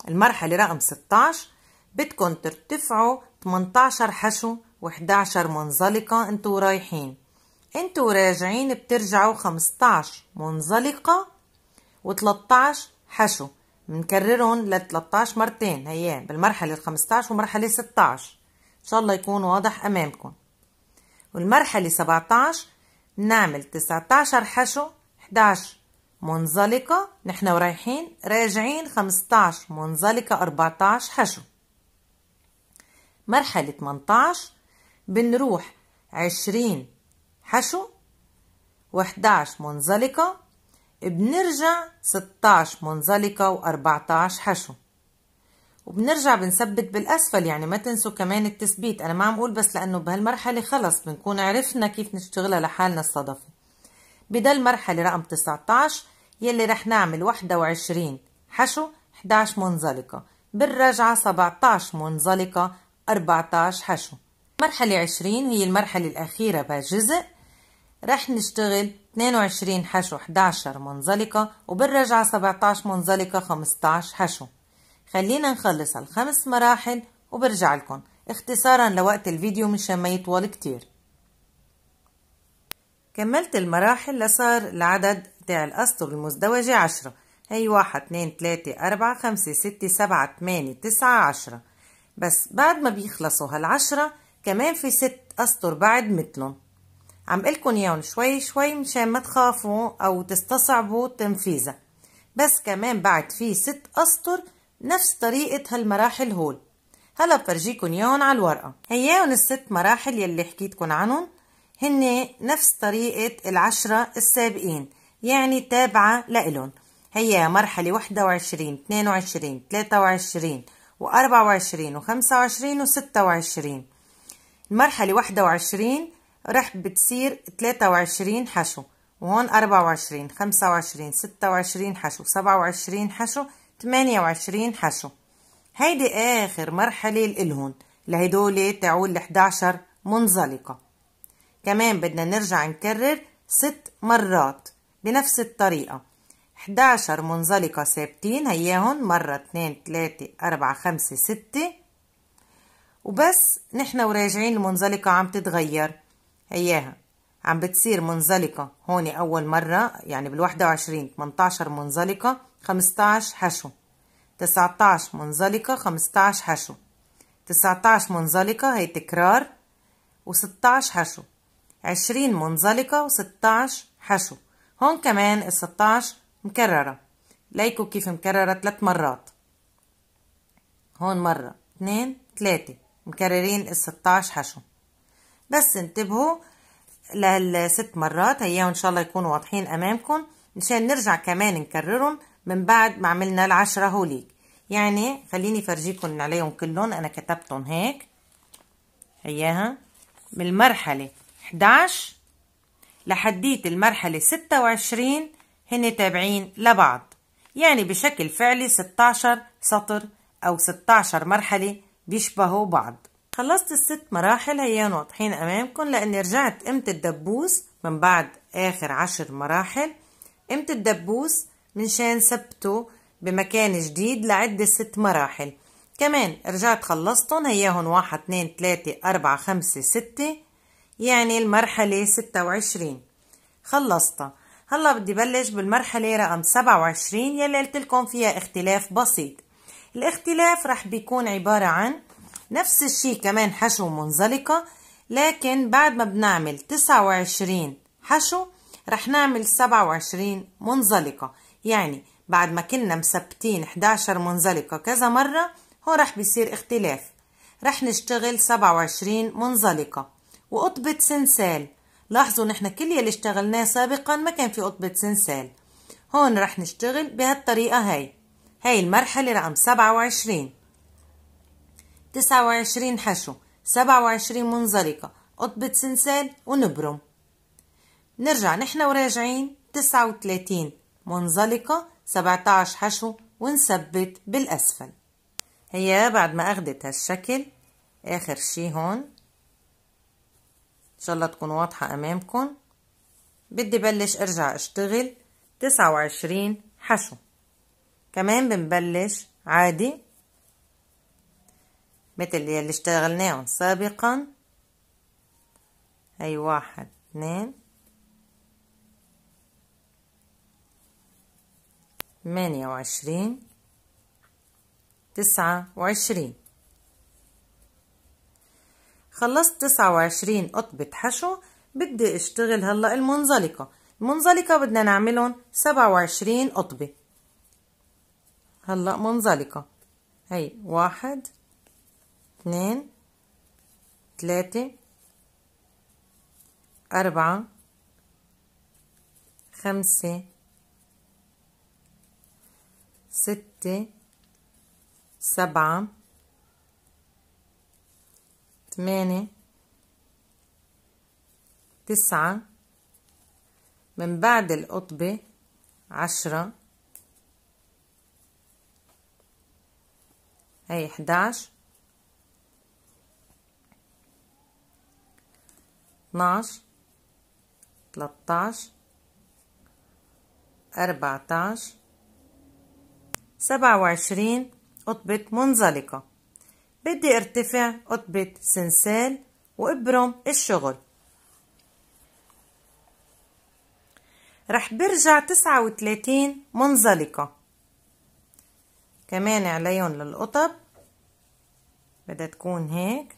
المرحلة رقم 16 بدكن ترتفعوا 18 حشو و11 منزلقة انتوا رايحين انتوا راجعين بترجعوا 15 منزلقة و13 حشو منكررهم ل 13 مرتين هي بالمرحلة ال 15 ومرحلة 16 إن شاء الله يكون واضح أمامكم والمرحلة 17 نعمل 19 حشو 11 منزلقة نحن ورايحين راجعين 15 منزلقة 14 حشو مرحلة 18 بنروح 20 حشو و11 منزلقة بنرجع 16 منزلقة و14 حشو وبنرجع بنثبت بالاسفل يعني ما تنسوا كمان التثبيت انا ما عم اقول بس لانه بهالمرحله خلص بنكون عرفنا كيف نشتغلها لحالنا الصدفه بدل المرحله رقم 19 يلي رح نعمل 21 حشو 11 منزلقه بالرجعه 17 منزلقه 14 حشو مرحله 20 هي المرحله الاخيره بهالجزء رح نشتغل 22 حشو 11 منزلقه وبالرجعه 17 منزلقه 15 حشو خلينا نخلص هالخمس مراحل وبرجع لكم اختصارا لوقت الفيديو مشان ما يطول كتير كملت المراحل لصار العدد تاع الأسطر المزدوجة عشرة هي واحد اتنين تلاتة أربعة خمسة ستة سبعة تمانية تسعة عشرة بس بعد ما بيخلصوا هالعشرة كمان في ست أسطر بعد مثلهم عم قلكن ياون شوي شوي مشان ما تخافوا أو تستصعبوا تنفيذها بس كمان بعد في ست أسطر نفس طريقة هالمراحل هول هلا بفرجيكن ياهن على الورقة هياهم الست مراحل يلي حكيتكن عنهم هن نفس طريقة العشرة السابقين يعني تابعة لإلهم هي مرحلة 21 22 23 و24 و25 و26 المرحلة 21 رح بتصير 23 حشو وهون 24 25 26 حشو 27 حشو 28 حشو هيدي آخر مرحلة لهم لهدول تعول 11 منزلقة كمان بدنا نرجع نكرر ست مرات بنفس الطريقة 11 منزلقة ثابتين هياهم مرة 2 3 4 5 6 وبس نحن وراجعين المنزلقة عم تتغير هياها عم بتصير منزلقة هون أول مرة يعني بال21 18 منزلقة 15 حشو 19 منزلقة 15 حشو 19 منزلقة هي تكرار و16 حشو 20 منزلقة و16 حشو هون كمان ال 16 مكررة ليكو كيف مكررة ثلاث مرات هون مرة اثنين ثلاثة مكررين ال 16 حشو بس انتبهوا لهالست مرات هيا ان شاء الله يكونوا واضحين امامكم مشان نرجع كمان نكررهم من بعد ما عملنا العشرة هوليك يعني خليني فرجيكم عليهم كلهم انا كتبتهم هيك هياها من المرحلة 11 لحديت المرحلة 26 هن تابعين لبعض يعني بشكل فعلي 16 سطر أو 16 مرحلة بيشبهوا بعض خلصت الست مراحل هيان واضحين أمامكم لأني رجعت قمت الدبوس من بعد آخر عشر مراحل قمت الدبوس منشان ثبته بمكان جديد لعدة ست مراحل كمان رجعت خلصتهم هياهم واحد اتنين تلاتة أربعة خمسة ستة يعني المرحلة ستة وعشرين خلصتها هلا بدي بلش بالمرحلة رقم سبعة وعشرين يلي قلتلكم فيها اختلاف بسيط الاختلاف رح بيكون عبارة عن نفس الشي كمان حشو منزلقة لكن بعد ما بنعمل تسعة وعشرين حشو رح نعمل سبعة وعشرين منزلقة يعني بعد ما كنا مثبتين 11 منزلقة كذا مرة هون رح بيصير اختلاف رح نشتغل 27 منزلقة وقطبة سنسال لاحظوا نحن كل يلي اشتغلناه سابقا ما كان في قطبة سنسال هون رح نشتغل بهالطريقة هاي هاي المرحلة رقم 27 29 حشو 27 منزلقة قطبة سنسال ونبرم نرجع نحن وراجعين 39 منزلقة 17 حشو ونثبت بالأسفل هي بعد ما أخدت هالشكل آخر شي هون إن شاء الله تكون واضحة أمامكم بدي بلش أرجع أشتغل 29 حشو كمان بنبلش عادي مثل اللي اشتغلناهم سابقا أي واحد اثنين ثمانية وعشرين تسعة وعشرين خلصت تسعة وعشرين قطبة حشو بدي اشتغل هلا المنزلقة المنزلقة بدنا نعملهم سبعة وعشرين قطبة هلا منزلقة هي واحد اثنين ثلاثة أربعة خمسة ستة سبعة ثمانية تسعة من بعد القطبة عشرة هي حداش اتناش تلتاش أربعتاش سبعة وعشرين قطبة منزلقة بدي ارتفع قطبة سنسال وابرم الشغل رح برجع تسعة وتلاتين منزلقة كمان عليهم للقطب بدها تكون هيك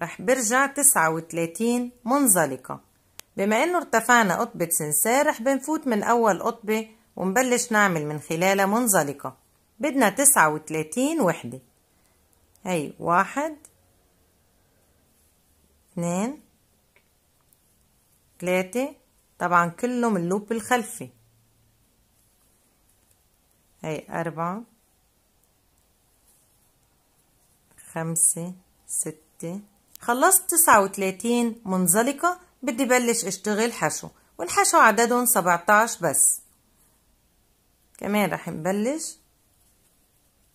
رح برجع تسعة وتلاتين منزلقة بما انه ارتفعنا قطبة سنسال رح بنفوت من اول قطبة ونبلش نعمل من خلالها منزلقة بدنا تسعة وتلاتين وحدة هي واحد اتنين تلاتة طبعا كلهم اللوب الخلفي هي أربعة خمسة ستة خلصت تسعة وتلاتين منزلقة بدي بلش اشتغل حشو والحشو عددهم سبعتاش بس كمان راح نبلش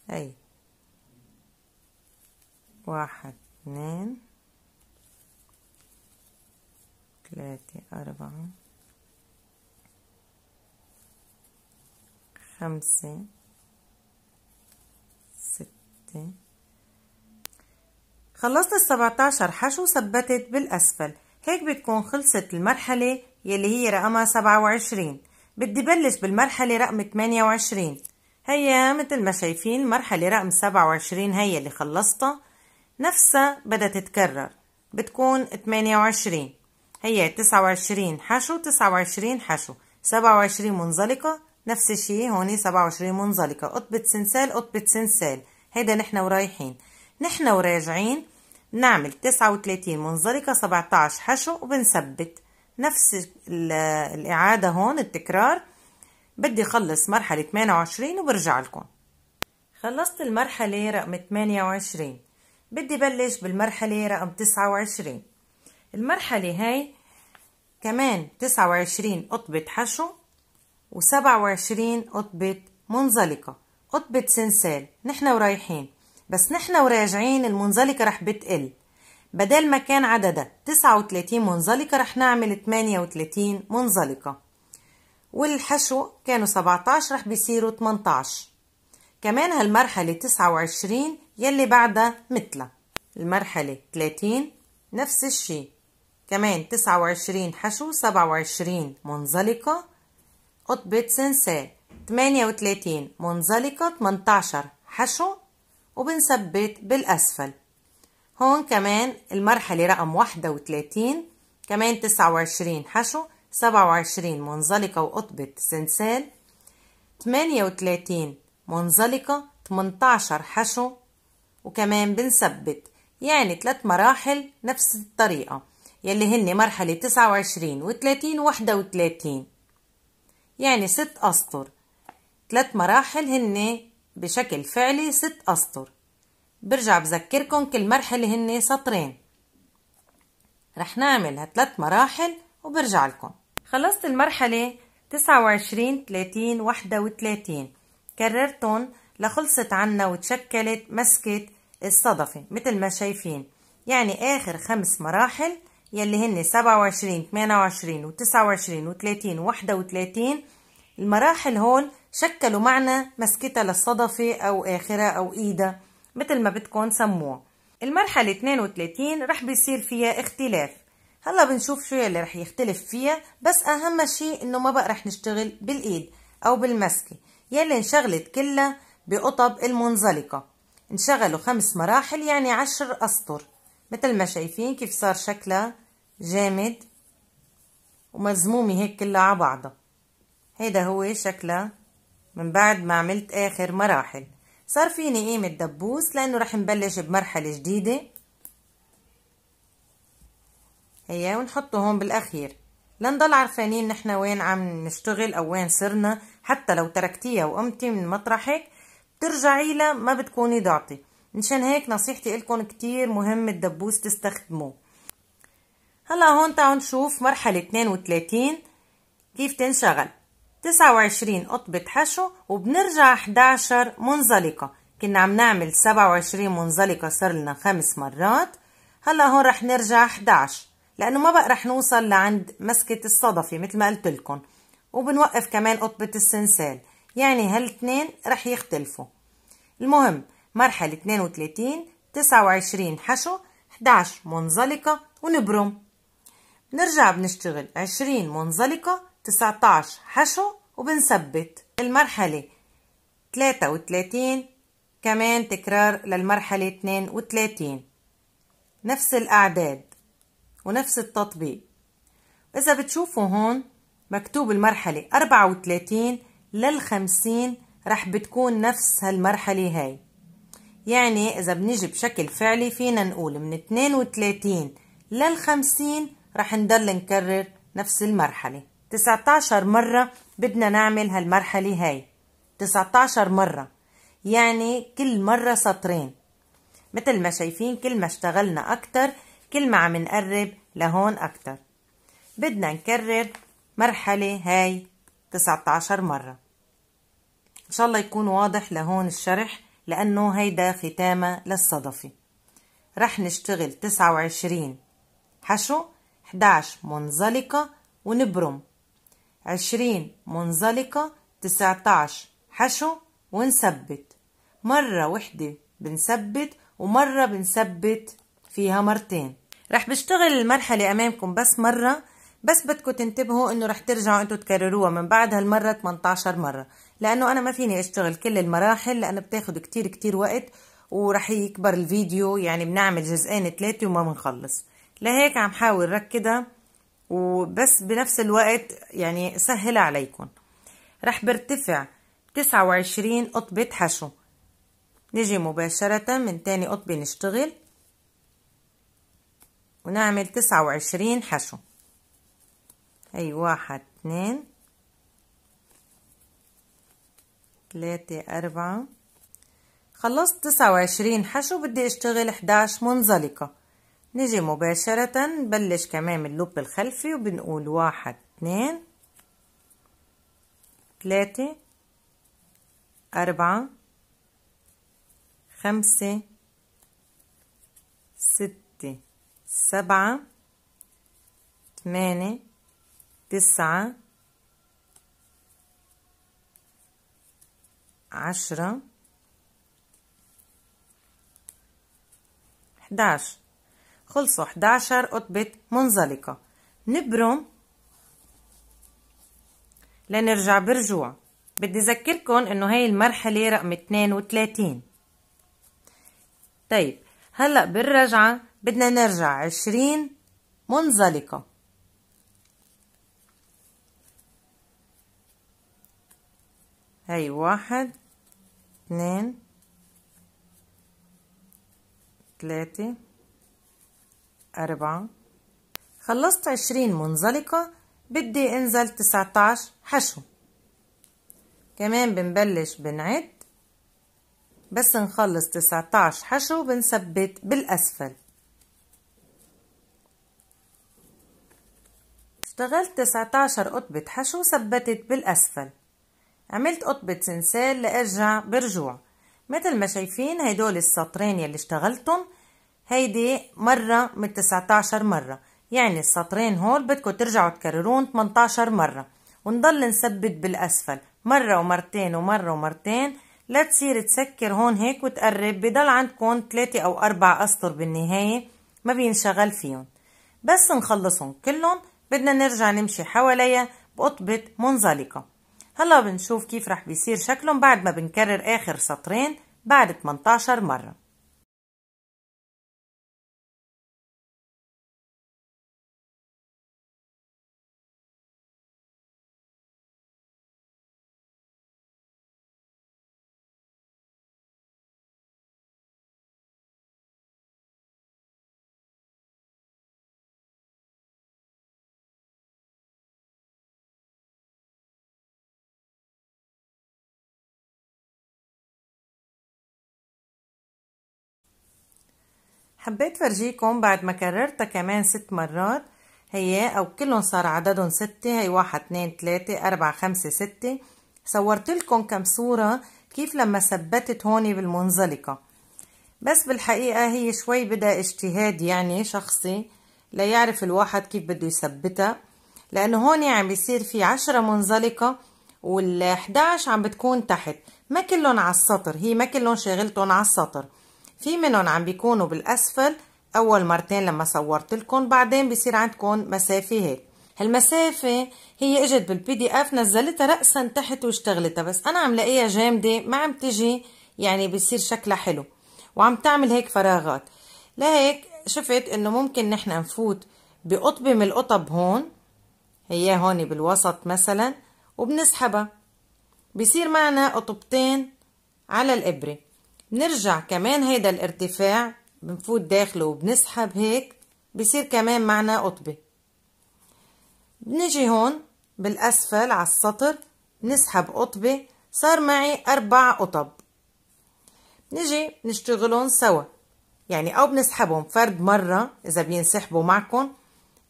هي واحد اثنين ثلاثة أربعة خمسة ستة خلصت السبعتاشر حشو ثبتت بالأسفل هيك بتكون خلصت المرحلة يلي هي رقمها سبعة وعشرين بدي بلش بالمرحلة رقم 28 هيا مثل ما شايفين مرحلة رقم 27 هي اللي خلصتها نفسها بدها تتكرر بتكون 28 هي 29 حشو 29 حشو 27 منزلقة نفس الشيء هون 27 منزلقة قطبة سنسال قطبة سنسال هيدا نحن ورايحين نحن وراجعين نعمل 39 منزلقة 17 حشو وبنثبت نفس الإعادة هون التكرار بدي أخلص مرحلة 28 وبرجع لكم خلصت المرحلة رقم 28 بدي بلش بالمرحلة رقم 29 المرحلة هاي كمان 29 قطبة حشو و27 قطبة منزلقة قطبة سنسال نحن ورايحين بس نحن وراجعين المنزلقة رح بتقل بدل ما كان عددها 39 منزلقة رح نعمل 38 منزلقة والحشو كانوا 17 رح بيصيروا 18 كمان هالمرحلة 29 يلي بعدها متلة المرحلة 30 نفس الشي كمان 29 حشو 27 منزلقة قطبة سنسال 38 منزلقة 18 حشو وبنثبت بالأسفل هون كمان المرحلة رقم 31 كمان 29 حشو 27 منزلقة وقطبة سنسال 38 منزلقة 18 حشو وكمان بنثبت يعني ثلاث مراحل نفس الطريقة يلي هن مرحلة 29 و 30 و 31 يعني ست أسطر ثلاث مراحل هن بشكل فعلي ست أسطر برجع بذكركم كل مرحلة هن سطرين رح نعمل هتلات مراحل وبرجع لكم خلصت المرحلة 29 30 31 كررتهم لخلصت عنا وتشكلت مسكة الصدفة مثل ما شايفين يعني آخر خمس مراحل يلي هن 27 28 و 29 و 30 و 31 المراحل هول شكلوا معنا مسكتها للصدفة أو آخرها أو إيدها مثل ما بدكم سموه المرحلة 32 رح بيصير فيها اختلاف هلا بنشوف شو يلي رح يختلف فيها بس اهم شيء انه ما بقى رح نشتغل بالايد او بالمسكة يلي انشغلت كلها بقطب المنزلقة انشغلوا خمس مراحل يعني عشر اسطر مثل ما شايفين كيف صار شكلها جامد ومزمومة هيك كلها على بعضها هيدا هو شكلها من بعد ما عملت اخر مراحل صار فيني قيمة دبوس لأنه رح نبلش بمرحلة جديدة هي ونحطه هون بالأخير لنضل عارفانين نحن وين عم نشتغل أو وين صرنا حتى لو تركتيها وقمتي من مطرحك بترجعي لها ما بتكوني ضعتي مشان هيك نصيحتي لكم كتير مهم الدبوس تستخدموه هلا هون تعالوا نشوف مرحلة 32 كيف تنشغل 29 قطبة حشو وبنرجع 11 منزلقة كنا عم نعمل 27 منزلقة صار لنا خمس مرات هلا هون رح نرجع 11 لأنه ما بقى رح نوصل لعند مسكة الصدفة مثل ما قلت لكم وبنوقف كمان قطبة السنسال يعني هالتنين رح يختلفوا المهم مرحلة 32 29 حشو 11 منزلقة ونبرم نرجع بنشتغل 20 منزلقة 19 حشو وبنثبت المرحلة 33 كمان تكرار للمرحلة 32 نفس الأعداد ونفس التطبيق إذا بتشوفوا هون مكتوب المرحلة 34 لل 50 رح بتكون نفس هالمرحلة هاي يعني إذا بنجي بشكل فعلي فينا نقول من 32 لل 50 رح نضل نكرر نفس المرحلة 19 مرة بدنا نعمل هالمرحلة هاي 19 مرة يعني كل مرة سطرين مثل ما شايفين كل ما اشتغلنا أكتر كل ما عم نقرب لهون أكتر بدنا نكرر مرحلة هاي 19 مرة إن شاء الله يكون واضح لهون الشرح لأنه هيدا ختامة للصدفة رح نشتغل 29 حشو 11 منزلقة ونبرم عشرين منزلقة تسعتاش حشو ونثبت مرة وحدة بنثبت ومرة بنثبت فيها مرتين رح بشتغل المرحلة أمامكم بس مرة بس بدكم تنتبهوا انه رح ترجعوا انتم تكرروها من بعد هالمرة 18 مرة لانه انا ما فيني اشتغل كل المراحل لانه بتاخد كتير كتير وقت ورح يكبر الفيديو يعني بنعمل جزئين ثلاثة وما بنخلص لهيك عم حاول ركدها وبس بنفس الوقت يعني سهل عليكم رح برتفع 29 قطبة حشو نجي مباشرة من تاني قطبة نشتغل ونعمل 29 حشو هي واحد اثنين ثلاثة أربعة خلصت تسعة وعشرين حشو بدي اشتغل 11 منزلقة نيجي مباشرة نبلش كمان اللوب الخلفي وبنقول واحد اثنين ثلاثة أربعة خمسة ستة سبعة ثمانية تسعة عشرة 11 خلصوا 11 قطبة منزلقة نبرم لنرجع برجوع بدي اذكركم انه هاي المرحلة رقم 32 طيب هلا بالرجعة بدنا نرجع 20 منزلقة هاي واحد اثنين ثلاثة أربعة خلصت عشرين منزلقة بدي انزل تسعتاش حشو كمان بنبلش بنعد بس نخلص تسعتاش حشو بنثبت بالأسفل اشتغلت تسعتاشر قطبة حشو ثبتت بالأسفل عملت قطبة سنسال لأرجع برجوع مثل ما شايفين هيدول السطرين يلي اشتغلتهم هيدي مرة من 19 مرة يعني السطرين هول بدكم ترجعوا تكررون 18 مرة ونضل نثبت بالأسفل مرة ومرتين ومرة ومرتين لا تصير تسكر هون هيك وتقرب بضل عندكم 3 أو أربع أسطر بالنهاية ما بينشغل فيهم بس نخلصهم كلهم بدنا نرجع نمشي حواليها بقطبة منزلقة هلا بنشوف كيف رح بيصير شكلهم بعد ما بنكرر آخر سطرين بعد 18 مرة حبيت فرجيكم بعد ما كررتها كمان ست مرات هي او كلهم صار عددهم ستة هي واحد اتنين تلاتة اربعة خمسة ستة صورت لكم كم صورة كيف لما ثبتت هون بالمنزلقة بس بالحقيقة هي شوي بدها اجتهاد يعني شخصي ليعرف الواحد كيف بده يثبتها لانه هون عم بيصير في عشرة منزلقة وال11 عم بتكون تحت ما كلهم على السطر هي ما كلهم شغلتهم على السطر في منهم عم بيكونوا بالاسفل اول مرتين لما صورت لكم بعدين بصير عندكم مسافه هيك هالمسافة هي اجت بالبي دي اف نزلتها رأسا تحت واشتغلتها بس انا عم لاقيها جامدة ما عم تجي يعني بصير شكلها حلو وعم تعمل هيك فراغات لهيك شفت انه ممكن نحن نفوت بقطبة من القطب هون هي هون بالوسط مثلا وبنسحبها بصير معنا قطبتين على الإبرة بنرجع كمان هيدا الارتفاع بنفوت داخله وبنسحب هيك بصير كمان معنا قطبة بنجي هون بالأسفل على السطر نسحب قطبة صار معي أربع قطب نجي نشتغلهم سوا يعني أو بنسحبهم فرد مرة إذا بينسحبوا معكم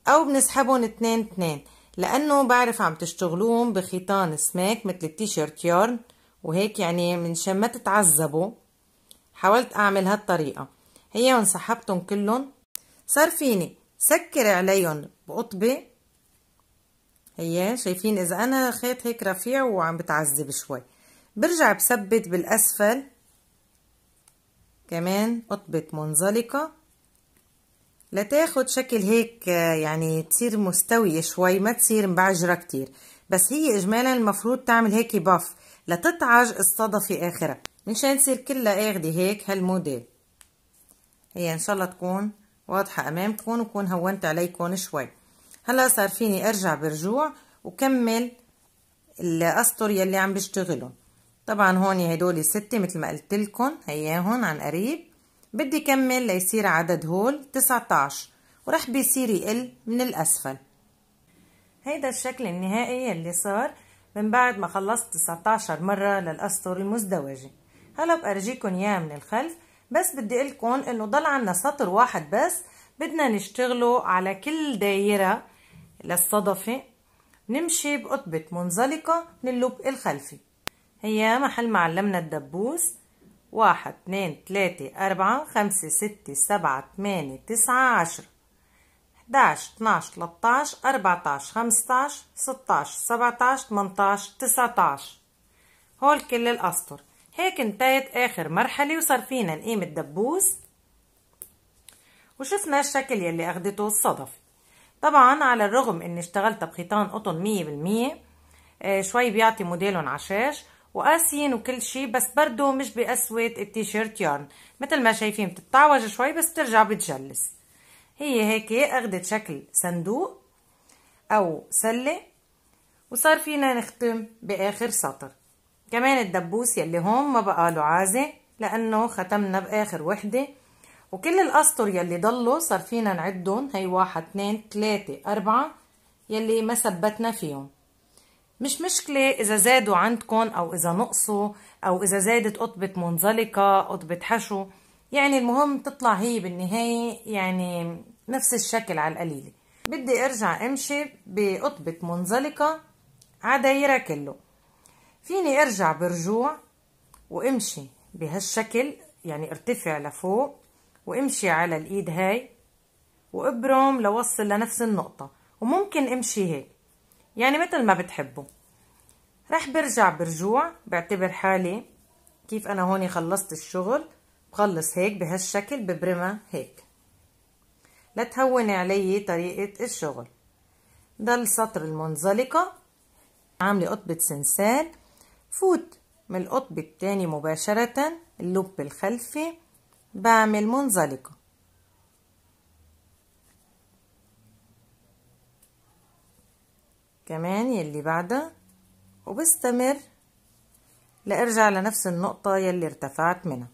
أو بنسحبهم اتنين اتنين لأنه بعرف عم تشتغلوهم بخيطان سماك مثل التيشيرت يارن وهيك يعني من شان ما تتعذبوا حاولت أعمل هالطريقة هي وانسحبتن كلهم صار فيني سكر عليهم بقطبة هي شايفين إذا أنا خيط هيك رفيع وعم بتعذب شوي برجع بثبت بالأسفل كمان قطبة منزلقة لتاخد شكل هيك يعني تصير مستوية شوي ما تصير مبعجرة كتير بس هي إجمالا المفروض تعمل هيك باف لتتعج الصدفة آخرها منشان تصير كلها اخدي هيك هالموديل هي ان شاء الله تكون واضحة امامكم وكون هونت عليكم شوي هلا صار فيني ارجع برجوع وكمل الاسطر يلي عم بشتغلهم طبعا هون هدول ستة مثل ما قلت لكم هياهم عن قريب بدي كمل ليصير عدد هول 19 ورح بيصير يقل من الاسفل هيدا الشكل النهائي يلي صار من بعد ما خلصت 19 مرة للأسطر المزدوجة هلا بأرجيكم اياه من الخلف بس بدي لكم انه ضل عنا سطر واحد بس بدنا نشتغله على كل دايرة للصدفة نمشي بقطبة منزلقة من اللب الخلفي هي محل ما علمنا الدبوس واحد اتنين ثلاثة أربعة خمسة ستة سبعة ثمانية تسعة عشرة حداش اتناش تلاتاش أربعتاش خمستاش ستاش سبعتاش تمنتاش تسعتاش هول كل الأسطر هيك انتهت اخر مرحلة وصار فينا نقيم الدبوس وشفنا الشكل يلي اخدته الصدفة طبعا على الرغم اني اشتغلت بخيطان قطن مية بالمية آه، شوي بيعطي موديلهم عشاش وقاسيين وكل شي بس برضو مش بقسوة التيشيرت يارن مثل ما شايفين بتتعوج شوي بس بترجع بتجلس هي هيك اخدت شكل صندوق او سلة وصار فينا نختم باخر سطر كمان الدبوس يلي هون ما بقى له عازة لأنه ختمنا بآخر وحدة وكل الأسطر يلي ضلوا صار فينا نعدهم هي واحد اتنين تلاتة أربعة يلي ما ثبتنا فيهم مش مشكلة إذا زادوا عندكم أو إذا نقصوا أو إذا زادت قطبة منزلقة قطبة حشو يعني المهم تطلع هي بالنهاية يعني نفس الشكل على القليلة بدي أرجع أمشي بقطبة منزلقة دايرة كله فيني ارجع برجوع وامشي بهالشكل يعني ارتفع لفوق وامشي على الايد هاي وابرم لوصل لنفس النقطة وممكن امشي هيك يعني مثل ما بتحبوا رح برجع برجوع بعتبر حالي كيف انا هون خلصت الشغل بخلص هيك بهالشكل ببرمها هيك لا تهون علي طريقة الشغل ده السطر المنزلقة عاملة قطبة سنسال فوت من القطب التاني مباشرة اللب الخلفي بعمل منزلقة كمان يلي بعدها وبستمر لارجع لنفس النقطة يلي ارتفعت منها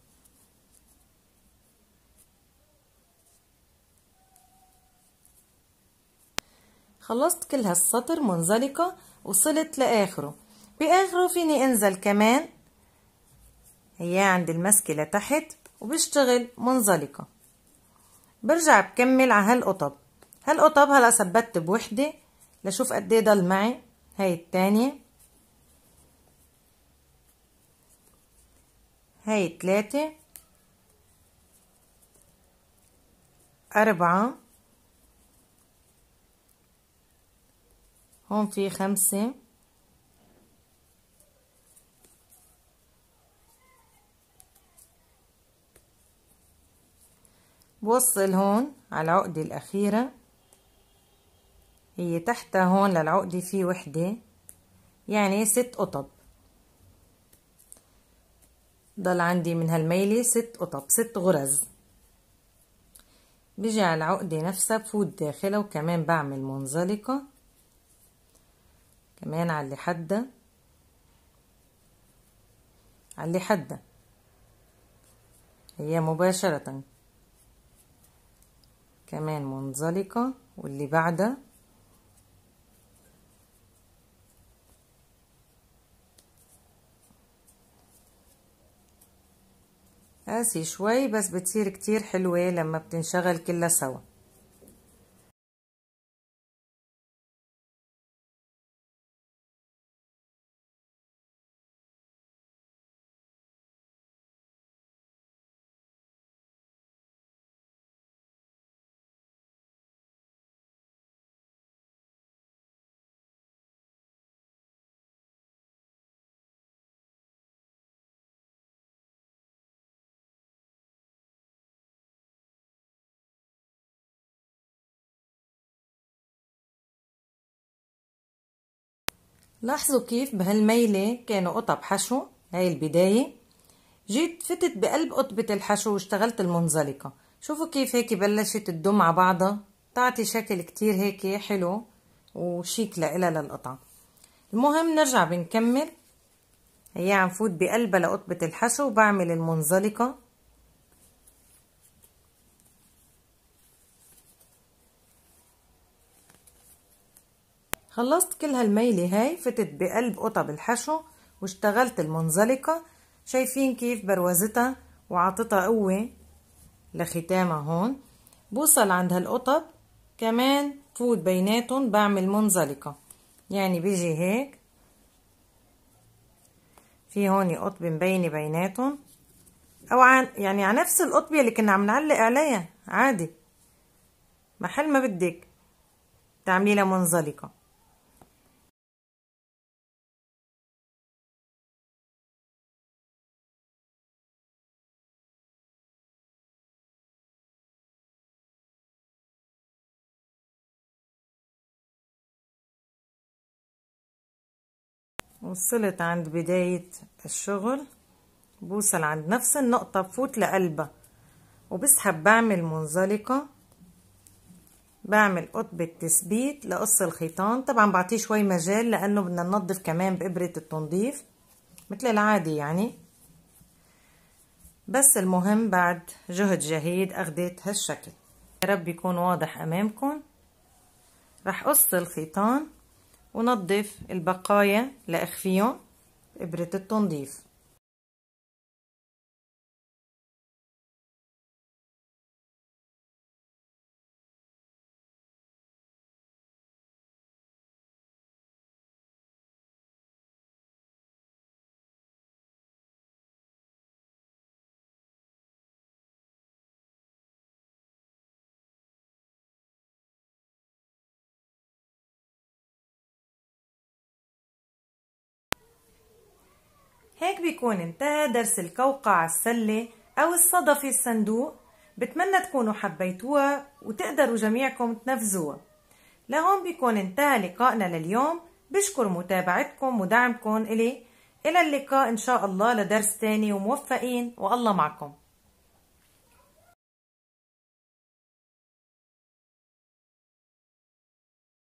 خلصت كل هالسطر منزلقة وصلت لآخره باخره فيني انزل كمان هي عند المسكه لتحت وبشتغل منزلقه برجع بكمل على هالقطب هالقطب هلا ثبتت بوحده لشوف قد ايه ضل معي هاي التانية هاي تلاتة أربعة هون في خمسة بوصل هون على العقدة الأخيرة هي تحت هون للعقدة في وحدة يعني ست قطب ضل عندي من هالميلة ست قطب ست غرز بيجي على العقدة نفسها بفوت داخلها وكمان بعمل منزلقة كمان على اللي حدها على اللي حدها هي مباشرة كمان منزلقة واللي بعدها قاسي شوي بس بتصير كتير حلوة لما بتنشغل كلها سوا لاحظوا كيف بهالميلة كانوا قطب حشو هاي البداية جيت فتت بقلب قطبة الحشو واشتغلت المنزلقة شوفوا كيف هيك بلشت تدم على بعضها تعطي شكل كتير هيك حلو وشيك لإلها للقطعة المهم نرجع بنكمل هي عم فوت بقلبها لقطبة الحشو وبعمل المنزلقة خلصت كل هالميلة هاي فتت بقلب قطب الحشو واشتغلت المنزلقة شايفين كيف بروزتها وعطتها قوة لختامها هون بوصل عند هالقطب كمان فوت بيناتهم بعمل منزلقة يعني بيجي هيك في هون قطب مبينة بيناتهم او عن يعني على نفس القطبية اللي كنا عم نعلق عليها عادي محل ما بدك تعملي لها منزلقة وصلت عند بداية الشغل بوصل عند نفس النقطة بفوت لقلبها وبسحب بعمل منزلقة بعمل قطب التثبيت لقص الخيطان طبعا بعطيه شوي مجال لانه بدنا ننظف كمان بابرة التنظيف مثل العادي يعني بس المهم بعد جهد جهيد اخدت هالشكل يا رب يكون واضح امامكم رح قص الخيطان ونضف البقايا لأخفيهم ابره التنظيف هيك بيكون انتهى درس القوقعة السلة أو الصدى في الصندوق بتمنى تكونوا حبيتوها وتقدروا جميعكم تنفذوها لهون بيكون انتهى لقائنا لليوم بشكر متابعتكم ودعمكم إلي إلى اللقاء إن شاء الله لدرس تاني وموفقين والله معكم